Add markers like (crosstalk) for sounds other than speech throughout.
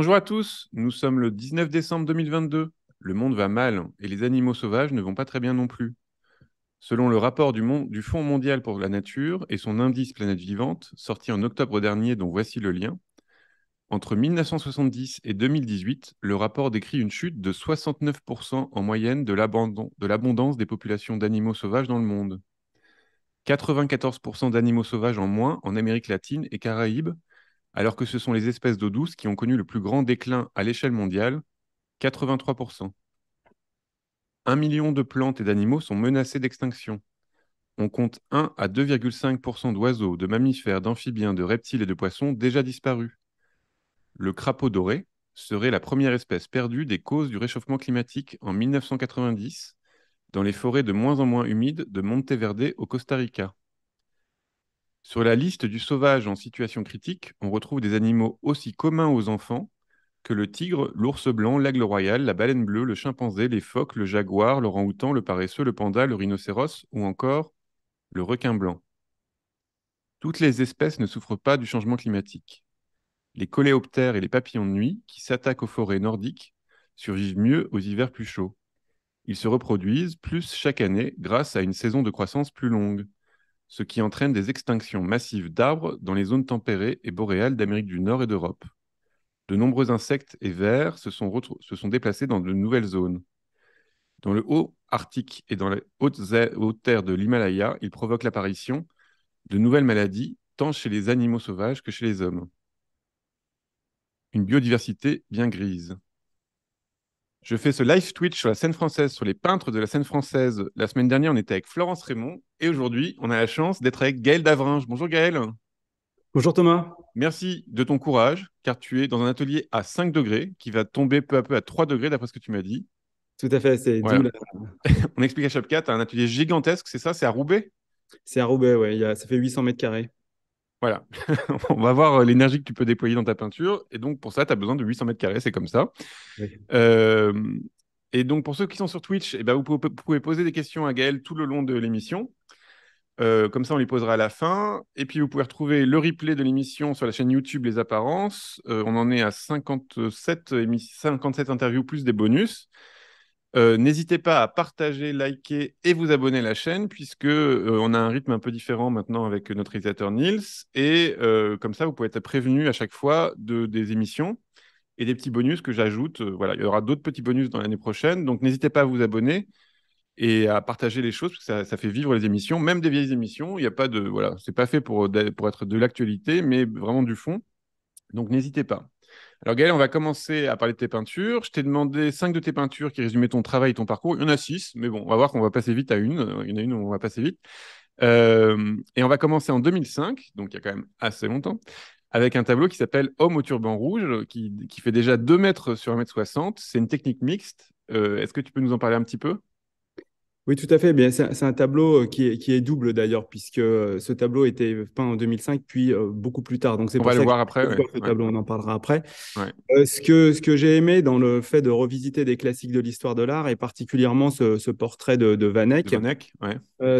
Bonjour à tous, nous sommes le 19 décembre 2022. Le monde va mal et les animaux sauvages ne vont pas très bien non plus. Selon le rapport du, du, Fonds mondial pour la nature et son indice Planète Vivante, sorti en octobre dernier dont voici le lien, entre 1970 et 2018, le rapport décrit une chute de 69% en moyenne de l'abondance des populations d'animaux sauvages dans le monde. 94% d'animaux sauvages en moins en Amérique latine et Caraïbes, alors que ce sont les espèces d'eau douce qui ont connu le plus grand déclin à l'échelle mondiale, 83%. Un million de plantes et d'animaux sont menacés d'extinction. On compte 1 à 2,5% d'oiseaux, de mammifères, d'amphibiens, de reptiles et de poissons déjà disparus. Le crapaud doré serait la première espèce perdue des causes du réchauffement climatique en 1990 dans les forêts de moins en moins humides de Monteverde au Costa Rica. Sur la liste du sauvage en situation critique, on retrouve des animaux aussi communs aux enfants que le tigre, l'ours blanc, l'aigle royal, la baleine bleue, le chimpanzé, les phoques, le jaguar, lorang outan le paresseux, le panda, le rhinocéros ou encore le requin blanc. Toutes les espèces ne souffrent pas du changement climatique. Les coléoptères et les papillons de nuit, qui s'attaquent aux forêts nordiques, survivent mieux aux hivers plus chauds. Ils se reproduisent plus chaque année grâce à une saison de croissance plus longue ce qui entraîne des extinctions massives d'arbres dans les zones tempérées et boréales d'Amérique du Nord et d'Europe. De nombreux insectes et vers se sont, déplacés dans de nouvelles zones. Dans le haut Arctique et dans les hautes, hautes terres de l'Himalaya, ils provoquent l'apparition de nouvelles maladies, tant chez les animaux sauvages que chez les hommes. Une biodiversité bien grise. Je fais ce live Twitch sur la scène française, sur les peintres de la scène française. La semaine dernière, on était avec Florence Raymond et aujourd'hui, on a la chance d'être avec Gaël Davringe. Bonjour Gaël. Bonjour Thomas. Merci de ton courage, car tu es dans un atelier à 5 degrés qui va tomber peu à peu à 3 degrés, d'après ce que tu m'as dit. Tout à fait, c'est (laughs) on explique à as un atelier gigantesque, c'est ça C'est à Roubaix C'est à Roubaix, oui, ça fait 800 mètres carrés. Voilà, (laughs) on va voir euh, l'énergie que tu peux déployer dans ta peinture. Et donc, pour ça, tu as besoin de 800 mètres carrés, c'est comme ça. Euh, et donc, pour ceux qui sont sur Twitch, eh ben, vous pouvez poser des questions à Gaël tout le long de l'émission. Euh, comme ça, on les posera à la fin. Et puis, vous pouvez retrouver le replay de l'émission sur la chaîne YouTube Les Apparences. on en est à 57, 57 interviews plus des bonus. Euh, n'hésitez pas à partager, liker et vous abonner à la chaîne, puisque euh, on a un rythme un peu différent maintenant avec notre réalisateur Niels. Et euh, comme ça, vous pouvez être prévenu à chaque fois de, des émissions et des petits bonus que j'ajoute. voilà, il y aura d'autres petits bonus dans l'année prochaine. Donc n'hésitez pas à vous abonner et à partager les choses, parce que ça, fait vivre les émissions, même des vieilles émissions. Il n'y a pas de. Voilà, c'est pas fait pour, pour être de l'actualité, mais vraiment du fond. Donc n'hésitez pas. Alors Gaël, on va commencer à parler de tes peintures. Je t'ai demandé cinq de tes peintures qui résumaient ton travail et ton parcours. Il y en a six, mais bon, on va voir qu'on va passer vite à une. Euh, il y en a une on va passer vite. Euh, et on va commencer en 2005, donc il y a quand même assez longtemps, avec un tableau qui s'appelle Homme au turban rouge, qui, fait déjà 2 mètres sur 1 mètre 60. C'est une technique mixte. Euh, est-ce que tu peux nous en parler un petit peu oui, tout à fait. Bien, c'est un tableau euh, qui est, double d'ailleurs, puisque euh, ce tableau était peint en 2005, puis euh, beaucoup plus tard. Donc, c'est on va le voir après. ce on en parlera après. ce que j'ai aimé dans le fait de revisiter des classiques de l'histoire de l'art et particulièrement ce, portrait de, de Van Eyck,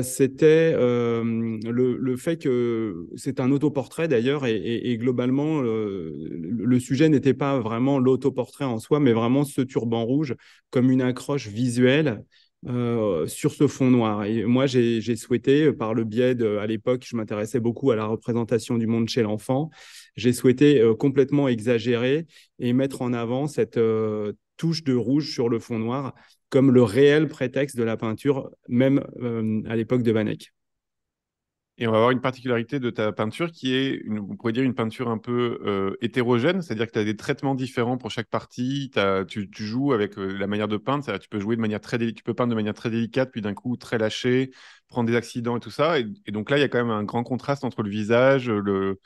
c'était le, fait que c'est un autoportrait d'ailleurs et, globalement le sujet n'était pas vraiment l'autoportrait en soi, mais vraiment ce turban rouge comme une accroche visuelle euh, sur ce fond noir. Et moi, j'ai souhaité, euh, par le biais de, à l'époque, je m'intéressais beaucoup à la représentation du monde chez l'enfant, j'ai souhaité euh, complètement exagérer et mettre en avant cette touche de rouge sur le fond noir comme le réel prétexte de la peinture, même à l'époque de Vanek. Et on va avoir une particularité de ta peinture qui est, une, on pourrait dire, une peinture un peu euh, hétérogène, c'est-à-dire que tu as des traitements différents pour chaque partie, tu, joues avec euh, la manière de peindre, tu peux jouer de manière très tu peux peindre de manière très délicate, puis d'un coup très lâché, prendre des accidents et tout ça. Et, et donc là, il y a quand même un grand contraste entre le visage, le,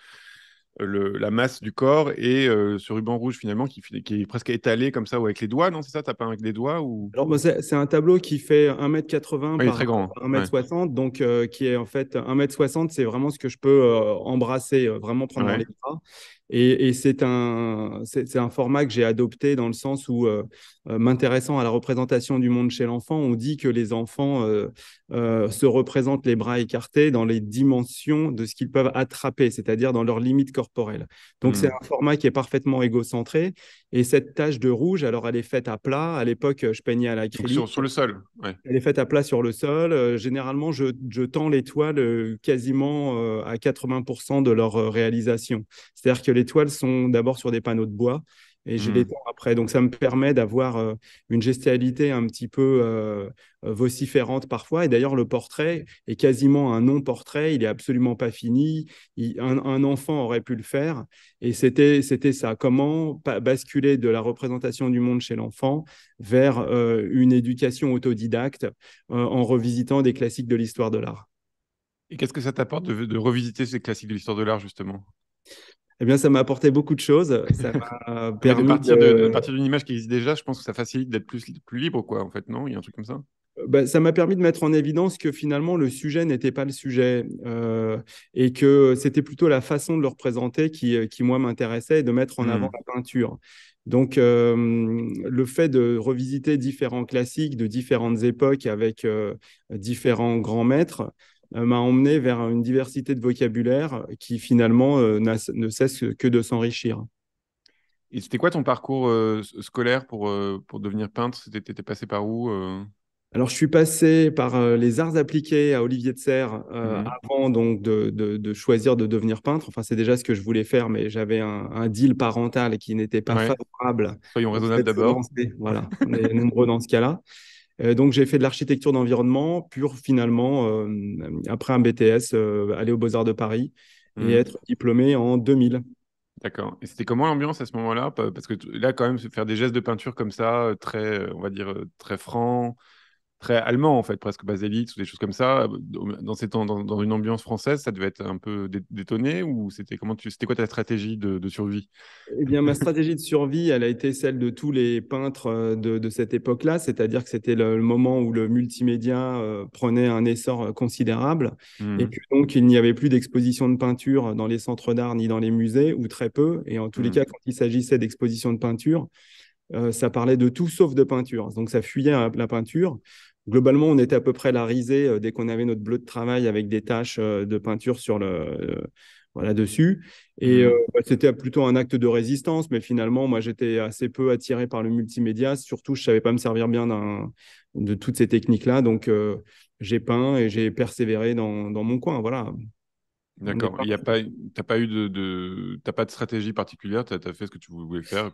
la masse du corps et euh, ce ruban rouge finalement qui, est presque étalé comme ça ou avec les doigts, non C'est ça T'as peint avec les doigts ou Alors c'est un tableau qui fait 1m80 par 1m60, donc euh, qui est en fait 1m60, c'est vraiment ce que je peux euh, embrasser, vraiment prendre dans les bras. Et, c'est un, c'est, un format que j'ai adopté dans le sens où, euh, euh, m'intéressant à la représentation du monde chez l'enfant, on dit que les enfants euh, se représentent les bras écartés dans les dimensions de ce qu'ils peuvent attraper, c'est-à-dire dans leurs limites corporelles. Donc c'est hmm. un format qui est parfaitement égocentré. Et cette tache de rouge, alors elle est faite à plat. À l'époque, je peignais à la Sur, sur, le sol. Elle est faite à plat sur le sol. généralement, je, je tends les toiles quasiment à 80% de leur réalisation. C'est-à-dire que les les toiles sont d'abord sur des panneaux de bois et j'ai hmm. les après. Donc ça me permet d'avoir euh, une gestualité un petit peu euh, euh, vociférante parfois. Et d'ailleurs, le portrait est quasiment un non-portrait, il n'est absolument pas fini. un, enfant aurait pu le faire. Et c'était ça, comment basculer de la représentation du monde chez l'enfant vers une éducation autodidacte en revisitant des classiques de l'histoire de l'art. Et qu'est-ce que ça t'apporte de revisiter ces classiques de l'histoire de l'art, justement eh bien, ça m'a apporté beaucoup de choses. (laughs) Ça partir, d'une image qui existe déjà. Je pense que ça facilite d'être plus, libre, quoi. En fait, non, il y a un truc comme ça. Euh, bah, ça m'a permis de mettre en évidence que finalement le sujet n'était pas le sujet euh, et que c'était plutôt la façon de le représenter qui, euh, qui moi m'intéressait et de mettre en avant hmm. la peinture. Donc le fait de revisiter différents classiques de différentes époques avec différents grands maîtres, euh, m'a emmené vers une diversité de vocabulaire qui finalement euh, ne cesse que de s'enrichir. Et c'était quoi ton parcours euh, scolaire pour, pour devenir peintre Tu étais passé par où Alors, je suis passé par les arts appliqués à Olivier de Serre mmh avant donc de, de, choisir de devenir peintre. Enfin, c'est déjà ce que je voulais faire, mais j'avais un, deal parental qui n'était pas favorable. Soyons raisonnables d'abord. Voilà, on est nombreux dans ce cas-là. Euh, donc j'ai fait de l'architecture d'environnement pour finalement, euh, après un BTS, euh, aller aux Beaux-Arts de Paris et mmh. être diplômé en 2000. D'accord. Et c'était comment l'ambiance à ce moment-là Parce que là, quand même, faire des gestes de peinture comme ça, très, on va dire, très franc, très allemand, en fait, presque basélique, ou des choses comme ça. Dans, ces temps, dans, une ambiance française, ça devait être un peu détonné ou c'était comment tu, c'était quoi ta stratégie de, survie Eh bien, ma stratégie de survie, elle a été celle de tous les peintres euh, de, cette époque-là, c'est-à-dire que c'était le, moment où le multimédia euh, prenait un essor euh, considérable mmh. et que donc il n'y avait plus d'exposition de peinture dans les centres d'art ni dans les musées ou très peu. Et en tous les mmh. cas, quand il s'agissait d'exposition de peinture, ça parlait de tout sauf de peinture. Donc ça fuyait hein, la peinture globalement, on était à peu près la risée euh, dès qu'on avait notre bleu de travail avec des taches euh, de peinture sur le, euh, voilà, dessus. Et mmh. bah, c'était plutôt un acte de résistance, mais finalement, moi, j'étais assez peu attiré par le multimédia. Surtout, je savais pas me servir bien de toutes ces techniques-là. Donc, j'ai peint et j'ai persévéré dans, mon coin. Voilà. D'accord. Il n'as pas, eu de, pas de stratégie particulière. Tu as, fait ce que tu voulais faire.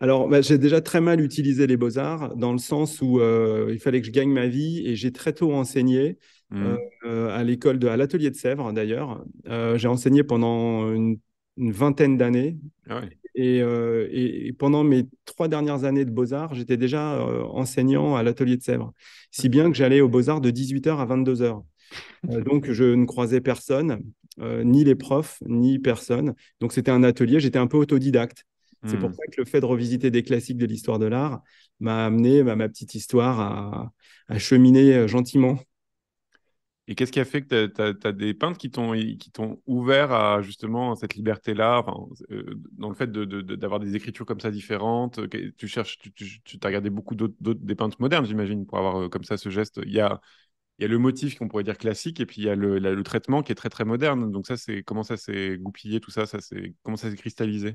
Alors, bah, j'ai déjà très mal utilisé les beaux-arts dans le sens où euh, il fallait que je gagne ma vie et j'ai très tôt enseigné mmh. euh, à l'école de, l'atelier de Sèvres d'ailleurs. Euh, j'ai enseigné pendant une, vingtaine d'années. Ah et, et, pendant mes trois dernières années de beaux-arts, j'étais déjà enseignant à l'atelier de Sèvres. Si bien que j'allais aux beaux-arts de 18h à 22h. donc, je ne croisais personne, ni les profs, ni personne. Donc, c'était un atelier. J'étais un peu autodidacte. C'est pour hmm. ça que le fait de revisiter des classiques de l'histoire de l'art m'a amené bah, ma petite histoire à, cheminer euh, gentiment. Et qu'est-ce qui a fait que tu as, des peintres qui t'ont ouvert à justement cette liberté-là, euh, dans le fait d'avoir des écritures comme ça différentes euh, Tu cherches, tu, tu, as regardé beaucoup d'autres des peintres modernes, j'imagine, pour avoir comme ça ce geste. Il y a, il y a le motif qu'on pourrait dire classique, et puis il y a le, traitement qui est très très moderne. Donc ça, c'est comment ça s'est goupillé, tout ça, ça c'est comment ça s'est cristallisé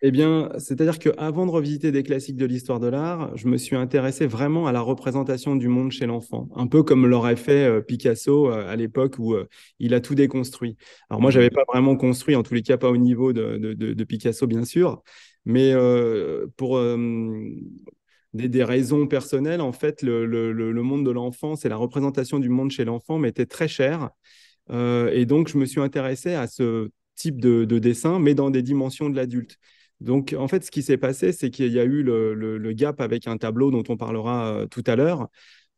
Eh bien, c'est-à-dire qu'avant de revisiter des classiques de l'histoire de l'art, je me suis intéressé vraiment à la représentation du monde chez l'enfant, un peu comme l'aurait fait euh, Picasso euh, à l'époque où euh, il a tout déconstruit. Alors moi, mmh j'avais pas vraiment construit, en tous les cas pas au niveau de, Picasso, bien sûr, mais pour des, raisons personnelles, en fait, le, monde de l'enfance et la représentation du monde chez l'enfant m'étaient très cher. Euh, et donc, je me suis intéressé à ce type de, dessin, mais dans des dimensions de l'adulte. Donc, en fait, ce qui s'est passé, c'est qu'il y a eu le, gap avec un tableau dont on parlera euh, tout à l'heure,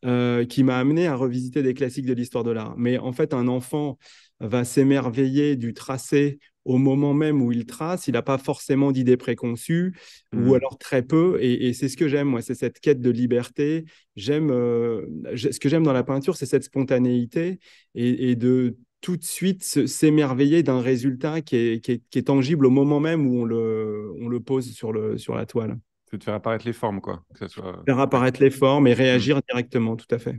euh, qui m'a amené à revisiter des classiques de l'histoire de l'art. Mais en fait, un enfant va s'émerveiller du tracé au moment même où il trace, il n'a pas forcément d'idées préconçues, ou mhm. alors très peu, et, c'est ce que j'aime, moi, c'est cette quête de liberté. J'aime, euh, ce que j'aime dans la peinture, c'est cette spontanéité et, de tout de suite s'émerveiller d'un résultat qui est, tangible au moment même où on le, pose sur, la toile. C'est de faire apparaître les formes, quoi. Faire apparaître les formes et réagir mhm. directement, tout à fait.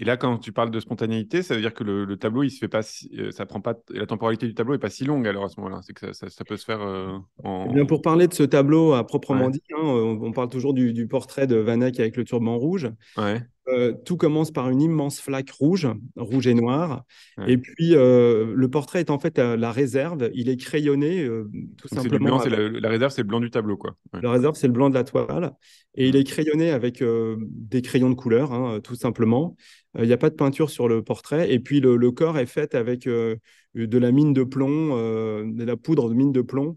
Et là, quand tu parles de spontanéité, ça veut dire que le, tableau, il se fait pas, euh, ça prend pas, la temporalité du tableau est pas si longue alors à ce moment-là. C'est que ça, peut se faire. Euh, en... Eh bien, pour parler de ce tableau à proprement dit, hein, euh, on, parle toujours du, portrait de Eyck avec le turban rouge. Ouais. Euh, tout commence par une immense flaque rouge, rouge et noir. Et puis, euh, le portrait est en fait euh, la réserve. Il est crayonné tout simplement. la, réserve, c'est le blanc du tableau. Quoi. La réserve, c'est le blanc de la toile. Et il est crayonné avec des crayons de couleur, hein, tout simplement. Il n'y a pas de peinture sur le portrait. Et puis, le, corps est fait avec de la mine de plomb, de la poudre de mine de plomb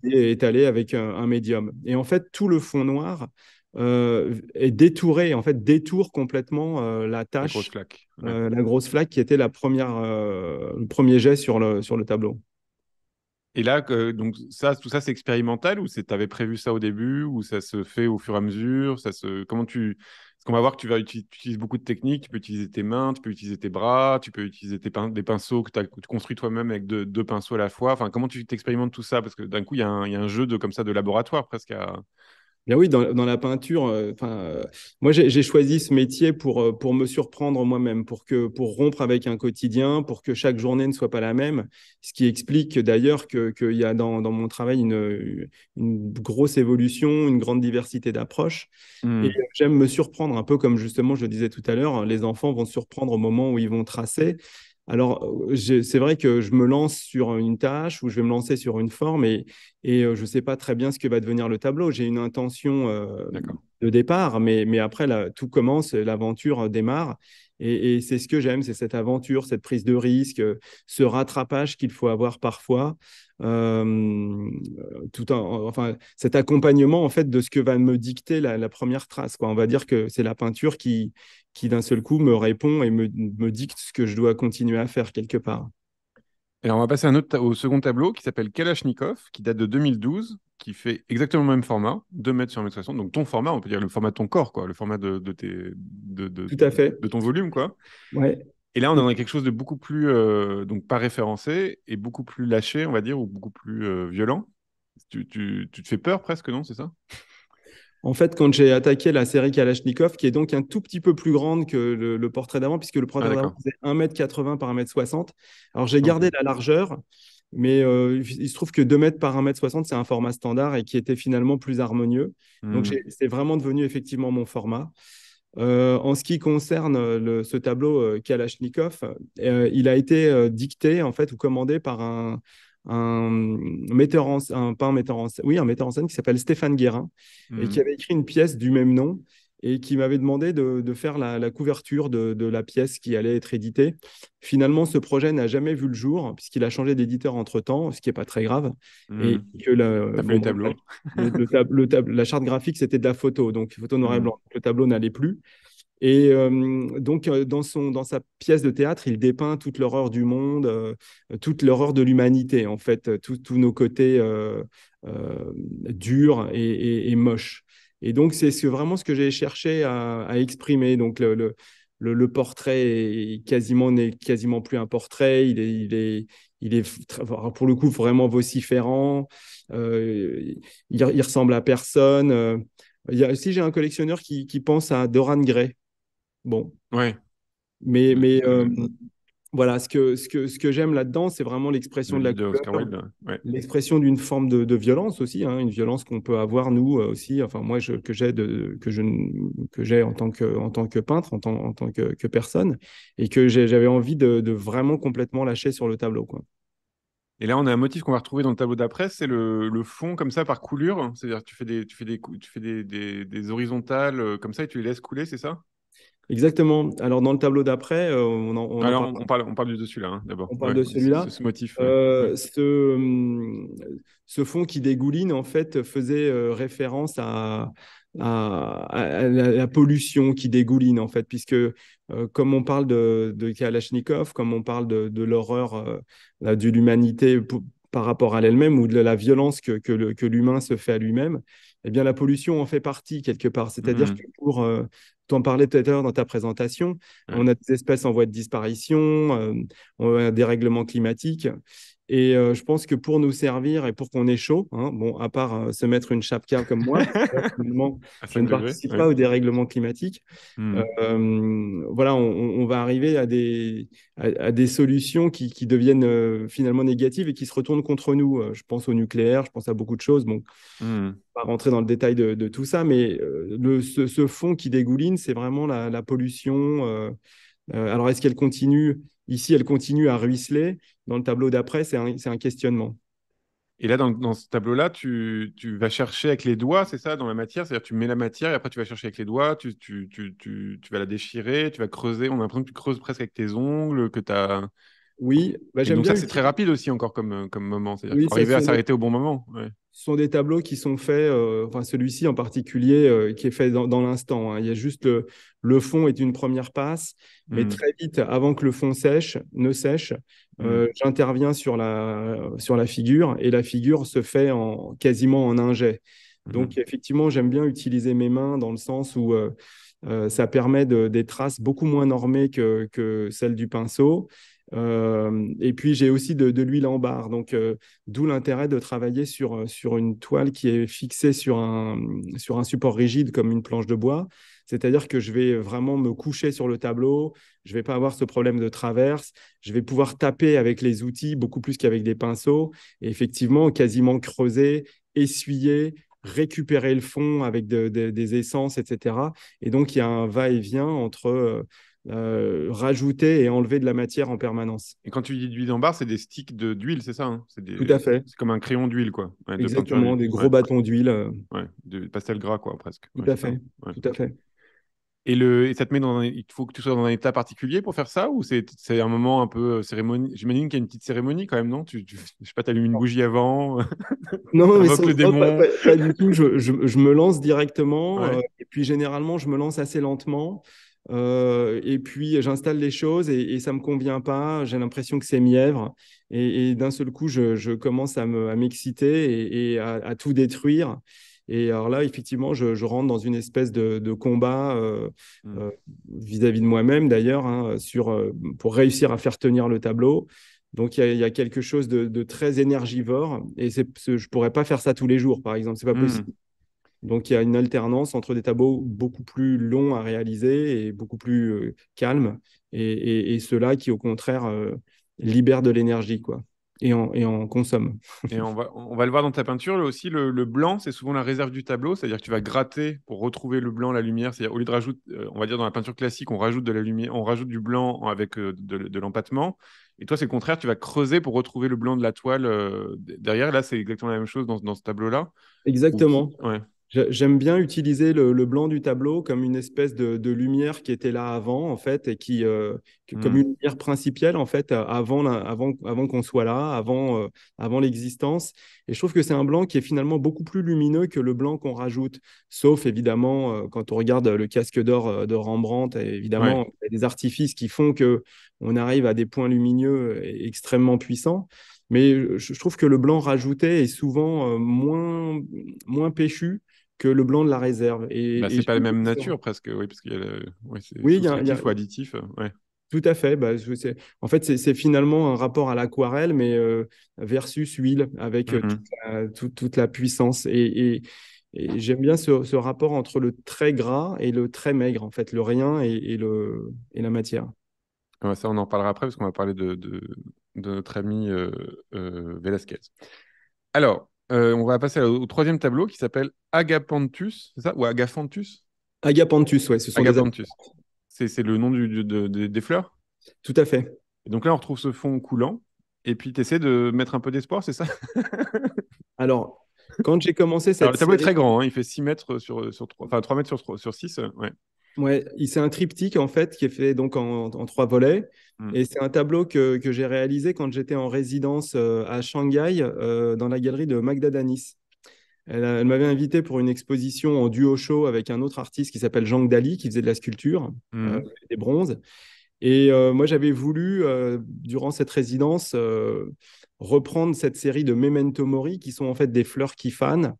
qui est étalée avec un médium. Et en fait, tout le fond noir euh, et détourer, en fait, détour complètement euh, la tâche, la grosse, flaque. Euh, la grosse flaque qui était la première, le premier jet sur le, sur le tableau. Et là, donc ça, tout ça, c'est expérimental ou tu avais prévu ça au début ou ça se fait au fur et à mesure ça se... Comment tu... Parce qu'on va voir que tu vas utiliser, utilises beaucoup de techniques, tu peux utiliser tes mains, tu peux utiliser tes bras, tu peux utiliser des pinceaux que, tu construis toi-même avec deux, deux, pinceaux à la fois. Enfin, comment tu t'expérimentes tout ça Parce que d'un coup, il y, y, a un jeu de, comme ça de laboratoire presque à, oui, dans, la peinture, euh, euh, moi j'ai choisi ce métier pour, euh, pour me surprendre moi-même, pour, pour rompre avec un quotidien, pour que chaque journée ne soit pas la même. Ce qui explique d'ailleurs qu'il y a dans, mon travail une, grosse évolution, une grande diversité d'approches. Hmm. Et j'aime me surprendre un peu comme justement je disais tout à l'heure, hein, les enfants vont surprendre au moment où ils vont tracer. Alors, euh, c'est vrai que je me lance sur une tâche ou je vais me lancer sur une forme et, euh, je ne sais pas très bien ce que va devenir le tableau. J'ai une intention euh, de départ, mais, après, tout commence, l'aventure démarre. et c'est ce que j'aime, c'est cette aventure, cette prise de risque, ce rattrapage qu'il faut avoir parfois euh, tout en enfin, cet accompagnement en fait de ce que va me dicter la, première trace. Quoi. On va dire que c'est la peinture qui, qui d'un seul coup me répond et me, dicte ce que je dois continuer à faire quelque part. et on va passer un autre au second tableau qui s'appelle Kalachnikov, qui date de 2012, qui fait exactement le même format, 2 mètres sur 1 mètre 60, donc ton format, on peut dire le format de ton corps, quoi, le format de, de, de, Tout à fait. de ton volume. Quoi. Ouais. Et là, on en a quelque chose de beaucoup plus, euh, donc pas référencé, et beaucoup plus lâché, on va dire, ou beaucoup plus euh, violent. Tu, te fais peur presque, non C'est ça En fait, quand j'ai attaqué la série Kalachnikov, qui est donc un tout petit peu plus grande que le, portrait d'avant, puisque le portrait ah, d'avant faisait 1m80 par 1m60, alors j'ai gardé la largeur, mais euh, il se trouve que 2 m par 1 m 60, c'est un format standard et qui était finalement plus harmonieux. Hmm. Donc, c'est vraiment devenu effectivement mon format. Euh, en ce qui concerne euh, ce tableau euh, Kalachnikov, il a été dicté en fait ou commandé par un, metteur en, oui un metteur en scène qui s'appelle Stéphane Guérin et mhm. qui avait écrit une pièce du même nom et qui m'avait demandé de, faire la, couverture de, la pièce qui allait être éditée. Finalement, ce projet n'a jamais vu le jour, puisqu'il a changé d'éditeur entre-temps, ce qui n'est pas très grave. Mmh. Et que le, le tableau. la charte graphique, c'était de la photo, donc photo noir et mmh. blanc. Le tableau n'allait plus. Et euh, donc, euh, dans, son, dans sa pièce de théâtre, il dépeint toute l'horreur du monde, euh, toute l'horreur de l'humanité, en fait, tous nos côtés durs et, et moches. Et donc, c'est vraiment ce que j'ai cherché à, exprimer. Donc, le, le, portrait est quasiment, n'est quasiment plus un portrait. Il est, il est, il est pour le coup vraiment vociférant. Euh, il, il, ressemble à personne. Euh, il y a, si j'ai un collectionneur qui, pense à Doran Gray, bon. Ouais. Mais, mais euh, voilà, ce que, ce que, ce que j'aime là-dedans, c'est vraiment l'expression de, l'expression d'une forme de, violence aussi, hein, une violence qu'on peut avoir nous euh, aussi. Enfin moi que j'ai que je que en tant que en tant que peintre, en tant, que, personne, et que j'avais envie de, vraiment complètement lâcher sur le tableau quoi. Et là, on a un motif qu'on va retrouver dans le tableau d'après, c'est le, fond comme ça par coulure. C'est-à-dire tu fais des tu fais des tu fais des, des horizontales euh, comme ça et tu les laisses couler, c'est ça Exactement. Alors, dans le tableau d'après, euh, on, parle... On, parle, là hein, d'abord. On parle de celui-là. Ce, euh, hum, fond motif. ce, ce, qui dégouline, en fait, faisait euh, référence à, la, pollution qui dégouline, en fait, puisque comme on parle de, de Kalachnikov, comme on parle de, l'horreur de l'humanité par rapport à elle même ou de la violence que, que l'humain se fait à lui-même, eh bien, la pollution en fait partie quelque part. C'est-à-dire mmh que pour, euh, t'en parler en parlais tout à l'heure dans ta présentation, on a des espèces en voie de disparition, euh, on a des règlements climatiques. Et euh, je pense que pour nous servir et pour qu'on ait chaud, hein, bon, à part euh, se mettre une chapka comme moi, (laughs) je ne participe pas au dérèglement climatique. Hmm. Euh, voilà, on, va arriver à des, à, des solutions qui, qui deviennent finalement négatives et qui se retournent contre nous. Je pense au nucléaire, je pense à beaucoup de choses. Bon, hmm. vais pas rentrer dans le détail de, tout ça, mais le, ce, fond qui dégouline, c'est vraiment la pollution. alors, est-ce qu'elle continue Ici, elle continue à ruisseler. Dans le tableau d'après, c'est un, questionnement. Et là, dans, ce tableau-là, tu, vas chercher avec les doigts, c'est ça, dans la matière C'est-à-dire, tu mets la matière et après, tu vas chercher avec les doigts, tu, vas la déchirer, tu vas creuser. On a l'impression que tu creuses presque avec tes ongles, que tu as. Oui, bah, j'aime bien. Donc, ça, c'est très rapide aussi, encore comme, moment. C'est-à-dire, arriver à s'arrêter au bon moment. Ce sont des tableaux qui sont faits, euh, enfin celui-ci en particulier, euh, qui est fait dans, l'instant. Hein. Il y a juste le, fond est une première passe, mais hmm. très vite, avant que le fond sèche, ne sèche, euh, hmm. j'interviens sur la, sur la figure et la figure se fait en, quasiment en un jet. Hmm. Donc effectivement, j'aime bien utiliser mes mains dans le sens où ça permet des traces beaucoup moins normées que, que celles du pinceau euh, et puis j'ai aussi de, l'huile en barre, donc euh, d'où l'intérêt de travailler sur, euh, sur une toile qui est fixée sur un, sur un support rigide comme une planche de bois. C'est-à-dire que je vais vraiment me coucher sur le tableau, je ne vais pas avoir ce problème de traverse, je vais pouvoir taper avec les outils beaucoup plus qu'avec des pinceaux, et effectivement quasiment creuser, essuyer, récupérer le fond avec des essences, etc. Et donc il y a un va-et-vient entre... Euh, rajouter et enlever de la matière en permanence. Et quand tu dis d'huile en barre, c'est des sticks d'huile, c'est ça hein Tout à fait. C'est comme un crayon d'huile, quoi. Exactement, des gros bâtons d'huile. Euh. Ouais, de pastel gras, quoi, presque. Tout à fait. Tout à fait. Et, le, et ça te met dans un, il faut que tu sois dans un état particulier pour faire ça ou c'est un moment un peu euh, cérémonie J'imagine qu'il y a une petite cérémonie quand même, non tu, Je sais pas, tu allumes une bougie avant (laughs) Non, mais Pas, du tout. Je, je, me lance directement et puis généralement, je me lance assez lentement. Euh, et puis j'installe les choses et, ça me convient pas, j'ai l'impression que c'est mièvre. Et, d'un seul coup, je, commence à m'exciter et, à, tout détruire. Et alors là, effectivement, je, rentre dans une espèce de, combat euh, mmh. euh, vis-à-vis de moi-même, d'ailleurs, hein, sur pour réussir à faire tenir le tableau. Donc, il y, a quelque chose de, très énergivore. Et je ne pourrais pas faire ça tous les jours, par exemple. c'est pas mmh. possible. Donc il y a une alternance entre des tableaux beaucoup plus longs à réaliser et beaucoup plus euh, calmes, et, et, ceux-là qui au contraire libère euh, libèrent de l'énergie quoi, et en, et on consomment. et on va, on va le voir dans ta peinture là aussi, le, blanc c'est souvent la réserve du tableau, c'est-à-dire que tu vas gratter pour retrouver le blanc, la lumière, c'est-à-dire au lieu de rajouter, euh, on va dire dans la peinture classique, on rajoute, de la lumière, on rajoute du blanc avec de, l'empattement. Et toi, c'est le contraire, tu vas creuser pour retrouver le blanc de la toile derrière. Là, c'est exactement la même chose dans, dans ce tableau-là. Exactement. Ouais. J'aime bien utiliser le, blanc du tableau comme une espèce de, lumière qui était là avant, en fait, et qui, euh, comme hmm. une lumière principielle, en fait, euh, avant, avant, avant qu'on soit là, avant, euh, avant l'existence. Et je trouve que c'est un blanc qui est finalement beaucoup plus lumineux que le blanc qu'on rajoute, sauf évidemment quand on regarde le casque d'or de Rembrandt, évidemment, il y a des artifices qui font que on arrive à des points lumineux extrêmement puissants. Mais je, je trouve que le blanc rajouté est souvent moins, moins péchu que le blanc de la réserve. Et, bah, c'est pas la même nature presque, oui, parce qu'il y a, oui, ou additif. Euh, ouais. Tout à fait. Bah, je, en fait, c'est finalement un rapport à l'aquarelle, mais euh, versus huile, avec euh, mhm. toute, la, puissance. Et, j'aime bien ce, rapport entre le très gras et le très maigre, en fait, le rien et, et le, la matière. ça, on en parlera après, parce qu'on va parler de, de, notre ami Velasquez. Alors, euh, on va passer au troisième tableau qui s'appelle Agapanthus, c'est ça Ou Agaphanthus Agapanthus, ouais, ce sont C'est le nom des fleurs Tout à fait. Et donc là, on retrouve ce fond coulant. Et puis, tu essaies de mettre un peu d'espoir, c'est ça (laughs) Alors, quand j'ai commencé cette. le tableau est très grand, hein. il fait 6 mètres sur, 3, enfin 3 mètres sur, sur 6. Euh, ouais. Ouais, c'est un triptyque en fait qui est fait donc en, trois volets. Hmm. Et c'est un tableau que, que j'ai réalisé quand j'étais en résidence euh, à Shanghai euh, dans la galerie de Magda Danis. Elle, m'avait invité pour une exposition en duo show avec un autre artiste qui s'appelle Jean Dali qui faisait de la sculpture, hmm. euh, des bronzes. Et moi j'avais voulu, durant cette résidence, reprendre cette série de Memento Mori qui sont en fait des fleurs qui fanent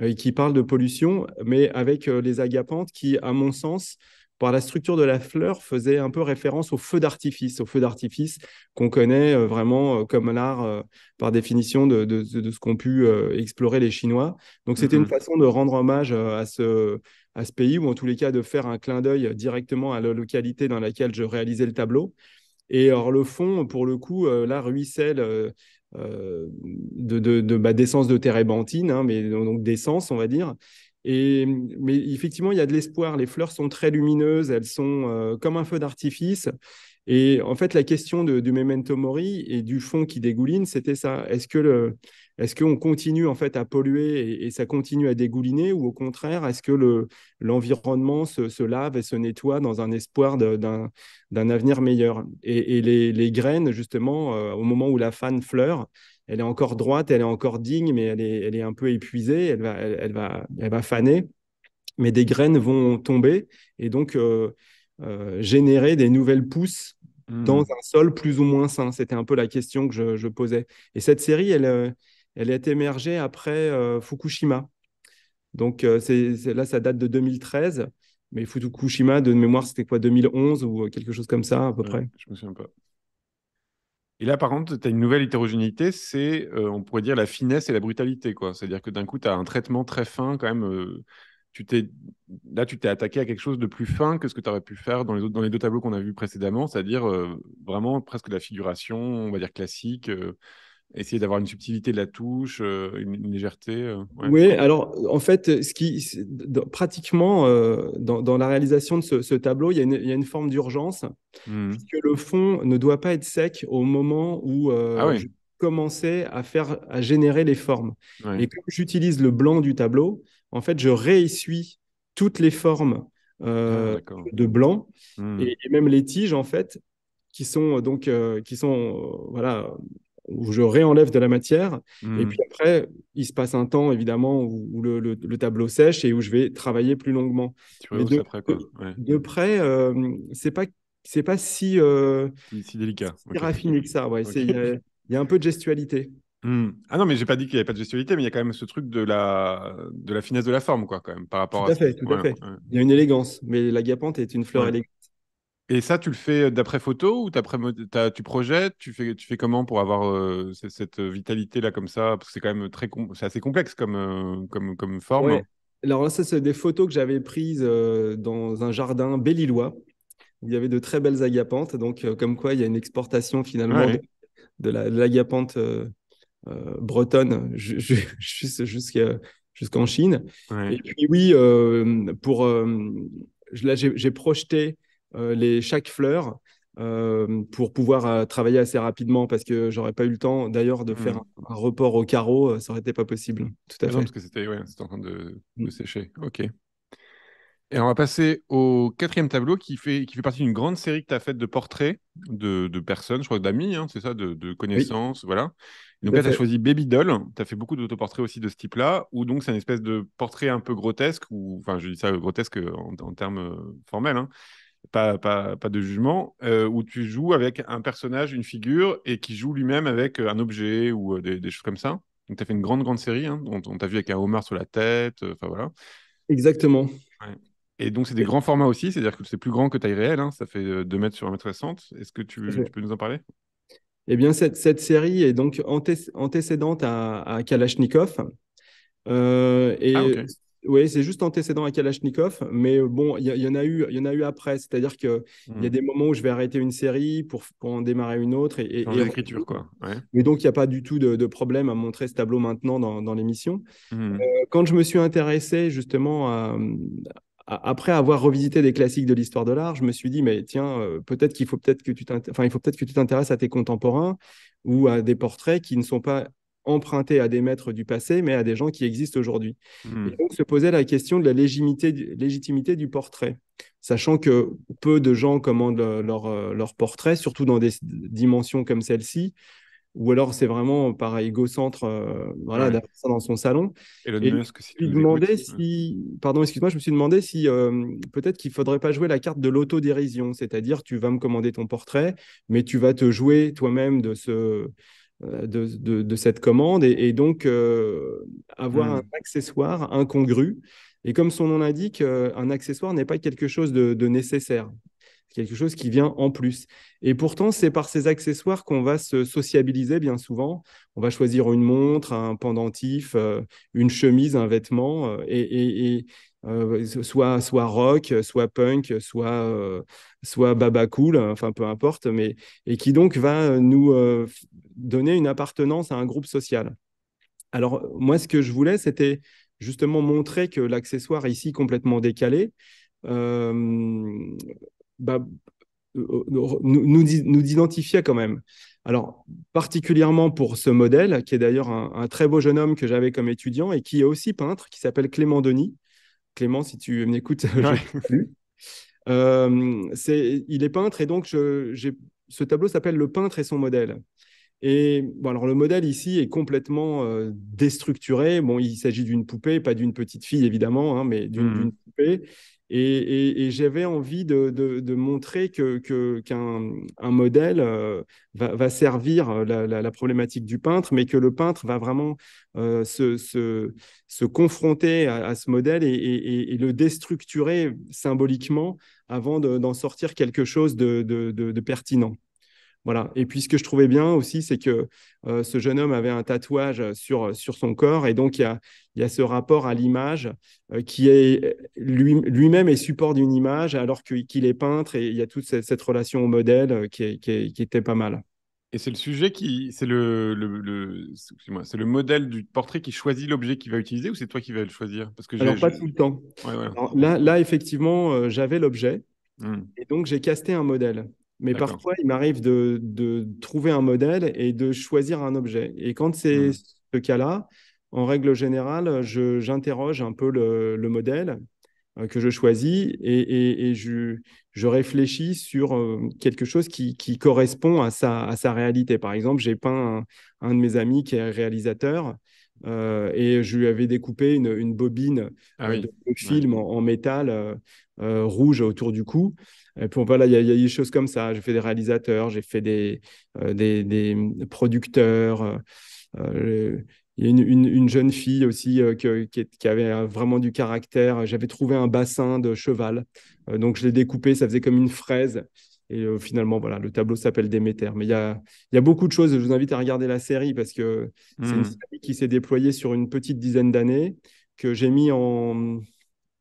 euh, qui parle de pollution, mais avec euh, les agapantes qui, à mon sens, par la structure de la fleur, faisait un peu référence au feu d'artifice, au feu d'artifice qu'on connaît euh, vraiment comme l'art, par définition, de, ce qu'ont pu explorer les Chinois. Donc, c'était une mm-hmm. façon de rendre hommage à ce, à ce pays, ou en tous les cas de faire un clin d'œil directement à la localité dans laquelle je réalisais le tableau. Et alors, le fond, pour le coup, là, ruisselle euh, de, de, d'essence de térébenthine, hein, mais donc d'essence, on va dire. Et, mais effectivement, il y a de l'espoir. Les fleurs sont très lumineuses, elles sont euh, comme un feu d'artifice. Et en fait, la question du memento mori et du fond qui dégouline, c'était ça. Est-ce que le, est-ce qu'on continue en fait à polluer et, ça continue à dégouliner ou au contraire, est-ce que l'environnement se, se, lave et se nettoie dans un espoir d'un avenir meilleur Et, les, graines, justement, euh, au moment où la fan fleure, elle est encore droite, elle est encore digne, mais elle est, un peu épuisée, elle va, elle, va, elle va faner, mais des graines vont tomber et donc euh, euh, générer des nouvelles pousses mmh. dans un sol plus ou moins sain C'était un peu la question que je, je posais. Et cette série, elle, elle est émergée après euh, Fukushima. Donc euh, c'est, là, ça date de 2013. Mais Fukushima, de mémoire, c'était quoi, 2011 ou euh, quelque chose comme ça à peu près Je me souviens pas. Et là, par contre, tu as une nouvelle hétérogénéité, c'est, on pourrait dire, la finesse et la brutalité. quoi. C'est-à-dire que d'un coup, tu as un traitement très fin quand même. tu t'es... Là, tu t'es attaqué à quelque chose de plus fin que ce que tu aurais pu faire dans les, deux tableaux qu'on a vus précédemment, c'est-à-dire vraiment presque la figuration, on va dire classique, essayer d'avoir une subtilité de la touche, euh, une, légèreté. Euh, oui, alors en fait, euh, ce qui, pratiquement dans, dans, la réalisation de ce, tableau, il y a une, il y a une forme d'urgence, mmh. puisque le fond ne doit pas être sec au moment où ah je commençais à faire, à générer les formes. Et comme j'utilise le blanc du tableau, en fait, je réessuie toutes les formes ah, de blanc mmh. et, et, même les tiges en fait qui sont donc qui sont voilà où je réenlève de la matière. Hmm. Et puis après, il se passe un temps, évidemment, où, le, tableau sèche et où je vais travailler plus longuement. Tu de, de, près, euh, c'est pas c'est pas si, euh, si, délicat, il y, a un peu de gestualité. Hmm. Ah non, mais j'ai pas dit qu'il n'y avait pas de gestualité, mais il y a quand même ce truc de la de la finesse de la forme, quoi, quand même, par rapport à, tout à fait. Il y a une élégance, mais la gapante est une fleur élégante. Et ça, tu le fais euh, d'après photo ou après, tu projettes tu fais, tu fais comment pour avoir euh, cette, euh, vitalité-là comme ça Parce que c'est quand même très c'est assez complexe comme, comme, forme. Hein. Alors là, ça, c'est des photos que j'avais prises dans un jardin belillois il y avait de très belles agapantes. Donc, comme quoi, il y a une exportation finalement de, la, l'agapante bretonne (laughs) jusqu'à, jusqu'en Chine. Et puis oui, pour, là, j'ai projeté euh, les, chaque fleur euh, pour pouvoir euh, travailler assez rapidement parce que j'aurais pas eu le temps d'ailleurs de faire hmm. un, report au carreau, ça aurait été pas possible. Tout à l'heure ah fait. parce que c'était en train de, hmm. sécher. Ok. Et on va passer au quatrième tableau qui fait, qui fait partie d'une grande série que tu as faite de portraits de, personnes, je crois d'amis, hein, c'est ça, de, de connaissances, voilà. donc là, tu as choisi Baby Doll, tu as fait beaucoup d'autoportraits aussi de ce type-là, ou donc c'est une espèce de portrait un peu grotesque, ou enfin je dis ça grotesque en, termes formels, hein pas, de jugement, euh, où tu joues avec un personnage, une figure, et qui joue lui-même avec euh, un objet ou euh, des, choses comme ça. Donc, tu as fait une grande, grande série, hein, dont on t'a vu avec un homard sur la tête, enfin voilà. Exactement. Et donc, c'est des grands formats aussi, c'est-à-dire que c'est plus grand que taille réelle, hein, ça fait 2 mètres sur 1 mètre 60. Est-ce que tu, peux nous en parler Eh bien, cette, série est donc antécédente à, Kalachnikov. Ah, oui, c'est juste antécédent à Kalachnikov, mais bon, il y, en a eu, il y en a eu après. C'est-à-dire que il y a hmm. des moments où je vais arrêter une série pour, pour en démarrer une autre et, l'écriture quoi. Mais donc il n'y a pas du tout de, problème à montrer ce tableau maintenant dans, dans l'émission. Hmm. Euh, quand je me suis intéressé justement après avoir revisité des classiques de l'histoire de l'art, je me suis dit mais tiens, euh, peut-être qu'il faut peut-être que tu enfin il faut peut-être que tu t'intéresses à tes contemporains ou à des portraits qui ne sont pas emprunté à des maîtres du passé, mais à des gens qui existent aujourd'hui. Hmm. Et donc se posait la question de la légitimité, légitimité, du portrait, sachant que peu de gens commandent leur, euh, leur portrait, surtout dans des dimensions comme celle-ci, ou alors c'est vraiment par égocentre, euh, voilà, d'avoir ça dans son salon. et le je me suis demandé si, pardon, excuse-moi, je me suis demandé si euh, peut-être qu'il ne faudrait pas jouer la carte de l'autodérision, c'est-à-dire tu vas me commander ton portrait, mais tu vas te jouer toi-même de ce euh, de, cette commande et, donc euh, avoir hmm. un accessoire incongru. Et comme son nom l'indique, euh, un accessoire n'est pas quelque chose de, nécessaire, c'est quelque chose qui vient en plus. Et pourtant, c'est par ces accessoires qu'on va se sociabiliser bien souvent. On va choisir une montre, un pendentif, une chemise, un vêtement, et soit, soit rock, soit punk, soit soit Baba Cool, enfin peu importe, mais et qui donc va euh, nous euh, donner une appartenance à un groupe social. Alors moi, ce que je voulais, c'était justement montrer que l'accessoire ici complètement décalé euh, bah, nous, nous, identifiait quand même. Alors, particulièrement pour ce modèle, qui est d'ailleurs un, très beau jeune homme que j'avais comme étudiant et qui est aussi peintre, qui s'appelle Clément Denis. Clément, si tu m'écoutes, (laughs) Euh, il est peintre et donc ce tableau s'appelle Le peintre et son modèle. Et alors le modèle ici est complètement euh, déstructuré. Bon, il s'agit d'une poupée, pas d'une petite fille évidemment, hein, mais d'une hmm. poupée. Et, j'avais envie de, montrer qu'un modèle euh, va, servir euh, la, problématique du peintre, mais que le peintre va vraiment euh, se, confronter à, ce modèle et, le déstructurer symboliquement avant d'en sortir quelque chose de pertinent. Voilà. Et puis ce que je trouvais bien aussi, c'est que euh, ce jeune homme avait un tatouage euh, sur, euh, sur son corps, et donc il y a, y a, ce rapport à l'image qui est lui, lui-même est support d'une image, alors qu'il est peintre, et il y a toute cette, relation au modèle qui, qui, était pas mal. Et c'est le sujet qui, c'est le, le, c'est le modèle du portrait qui choisit l'objet qu'il va utiliser, ou c'est toi qui vas le choisir Parce que alors pas tout le temps. là, là, effectivement, j'avais l'objet. Mmh. Et donc, j'ai casté un modèle. Mais parfois, il m'arrive de, trouver un modèle et de choisir un objet. Et quand c'est mmh ce cas-là, en règle générale, j'interroge un peu le, modèle euh, que je choisis et, je, réfléchis sur euh, quelque chose qui, correspond à sa, réalité. Par exemple, j'ai peint un, de mes amis qui est réalisateur euh, et je lui avais découpé une, bobine ah euh, de, film en, métal euh, rouge autour du cou. Et puis voilà, il y, a des choses comme ça. J'ai fait des réalisateurs, j'ai fait des, des, des, producteurs. Il y a une, une, jeune fille aussi qui, qui, avait vraiment du caractère. J'avais trouvé un bassin de cheval, donc je l'ai découpé, ça faisait comme une fraise. Et euh, finalement, voilà, le tableau s'appelle Déméter. Mais il y a, y a, beaucoup de choses. Je vous invite à regarder la série parce que c'est une mhm. série qui s'est déployée sur une petite dizaine d'années, que j'ai mis en,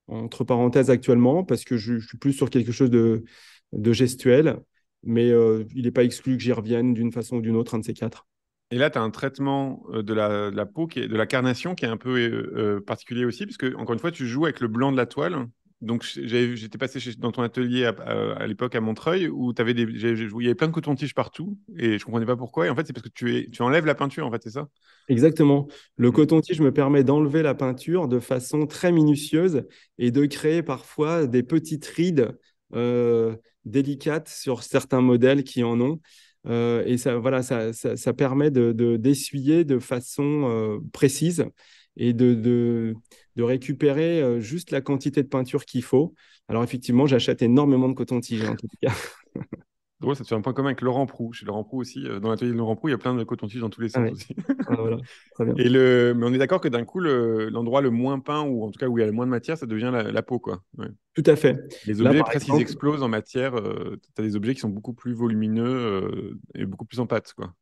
entre parenthèses actuellement parce que je, suis plus sur quelque chose de, de gestuel. Mais euh, il n'est pas exclu que j'y revienne d'une façon ou d'une autre, un de ces quatre. Et là, tu as un traitement euh, de la, peau, qui est, de la carnation, qui est un peu particulier aussi, parce que, encore une fois, tu joues avec le blanc de la toile donc j'étais passé dans ton atelier à, l'époque à Montreuil où avais des, il y avait plein de coton-tiges partout et je comprenais pas pourquoi. Et en fait, c'est parce que tu, es, tu enlèves la peinture, en fait, c'est ça Exactement. Le mmh. coton-tige me permet d'enlever la peinture de façon très minutieuse et de créer parfois des petites rides euh, délicates sur certains modèles qui en ont. Euh, et ça, voilà, ça, ça, permet d'essuyer de, d'essuyer de façon euh, précise et de, de de récupérer euh, juste la quantité de peinture qu'il faut. Alors effectivement, j'achète énormément de coton-tige en tout cas. (laughs) ça te fait un point commun avec Laurent Prou. Chez Laurent Prou aussi, euh, dans l'atelier de Laurent Prou, il y a plein de coton-tiges dans tous les ah sens aussi. Ah, (laughs) et le... Mais on est d'accord que d'un coup, l'endroit le... moins peint, ou en tout cas où il y a le moins de matière, ça devient la, peau. Quoi. Tout à fait. Les objets, explosent en matière. Euh, tu as des objets qui sont beaucoup plus volumineux et beaucoup plus en pâte. Quoi.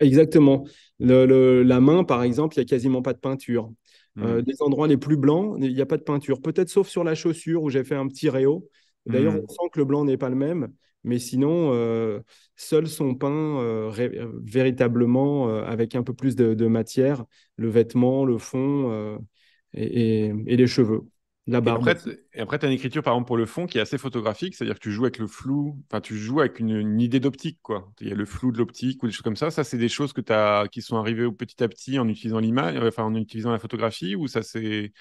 Exactement. la main, par exemple, il n'y a quasiment pas de peinture. Euh, mhm. des endroits les plus blancs, il n'y a pas de peinture. Peut-être sauf sur la chaussure où j'ai fait un petit réo. D'ailleurs, mhm. on sent que le blanc n'est pas le même, mais sinon, euh, seuls sont peints euh, véritablement avec un peu plus de, matière, le vêtement, le fond et les cheveux. Et après, tu as une écriture, par exemple, pour le fond qui est assez photographique, c'est-à-dire que tu joues avec le flou, enfin, tu joues avec une, idée d'optique, quoi. Il y a le flou de l'optique ou des choses comme ça. Ça, c'est des choses que as, qui sont arrivées petit à petit en utilisant l'image, enfin, en utilisant la photographie, ou ça, c'est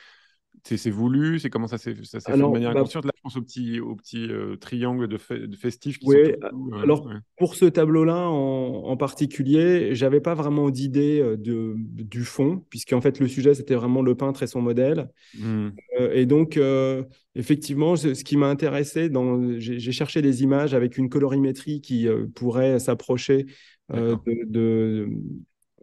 c'est voulu C'est comment ça s'est fait de manière bah, inconsciente Là, je pense au petit, au petit euh, triangle de, festif. oui, euh, alors pour ce tableau-là en, en, particulier, j'avais pas vraiment d'idée euh, du fond, puisque en fait le sujet c'était vraiment le peintre et son modèle. Mmh. et donc, effectivement, ce, qui m'a intéressé, j'ai cherché des images avec une colorimétrie qui pourrait s'approcher de,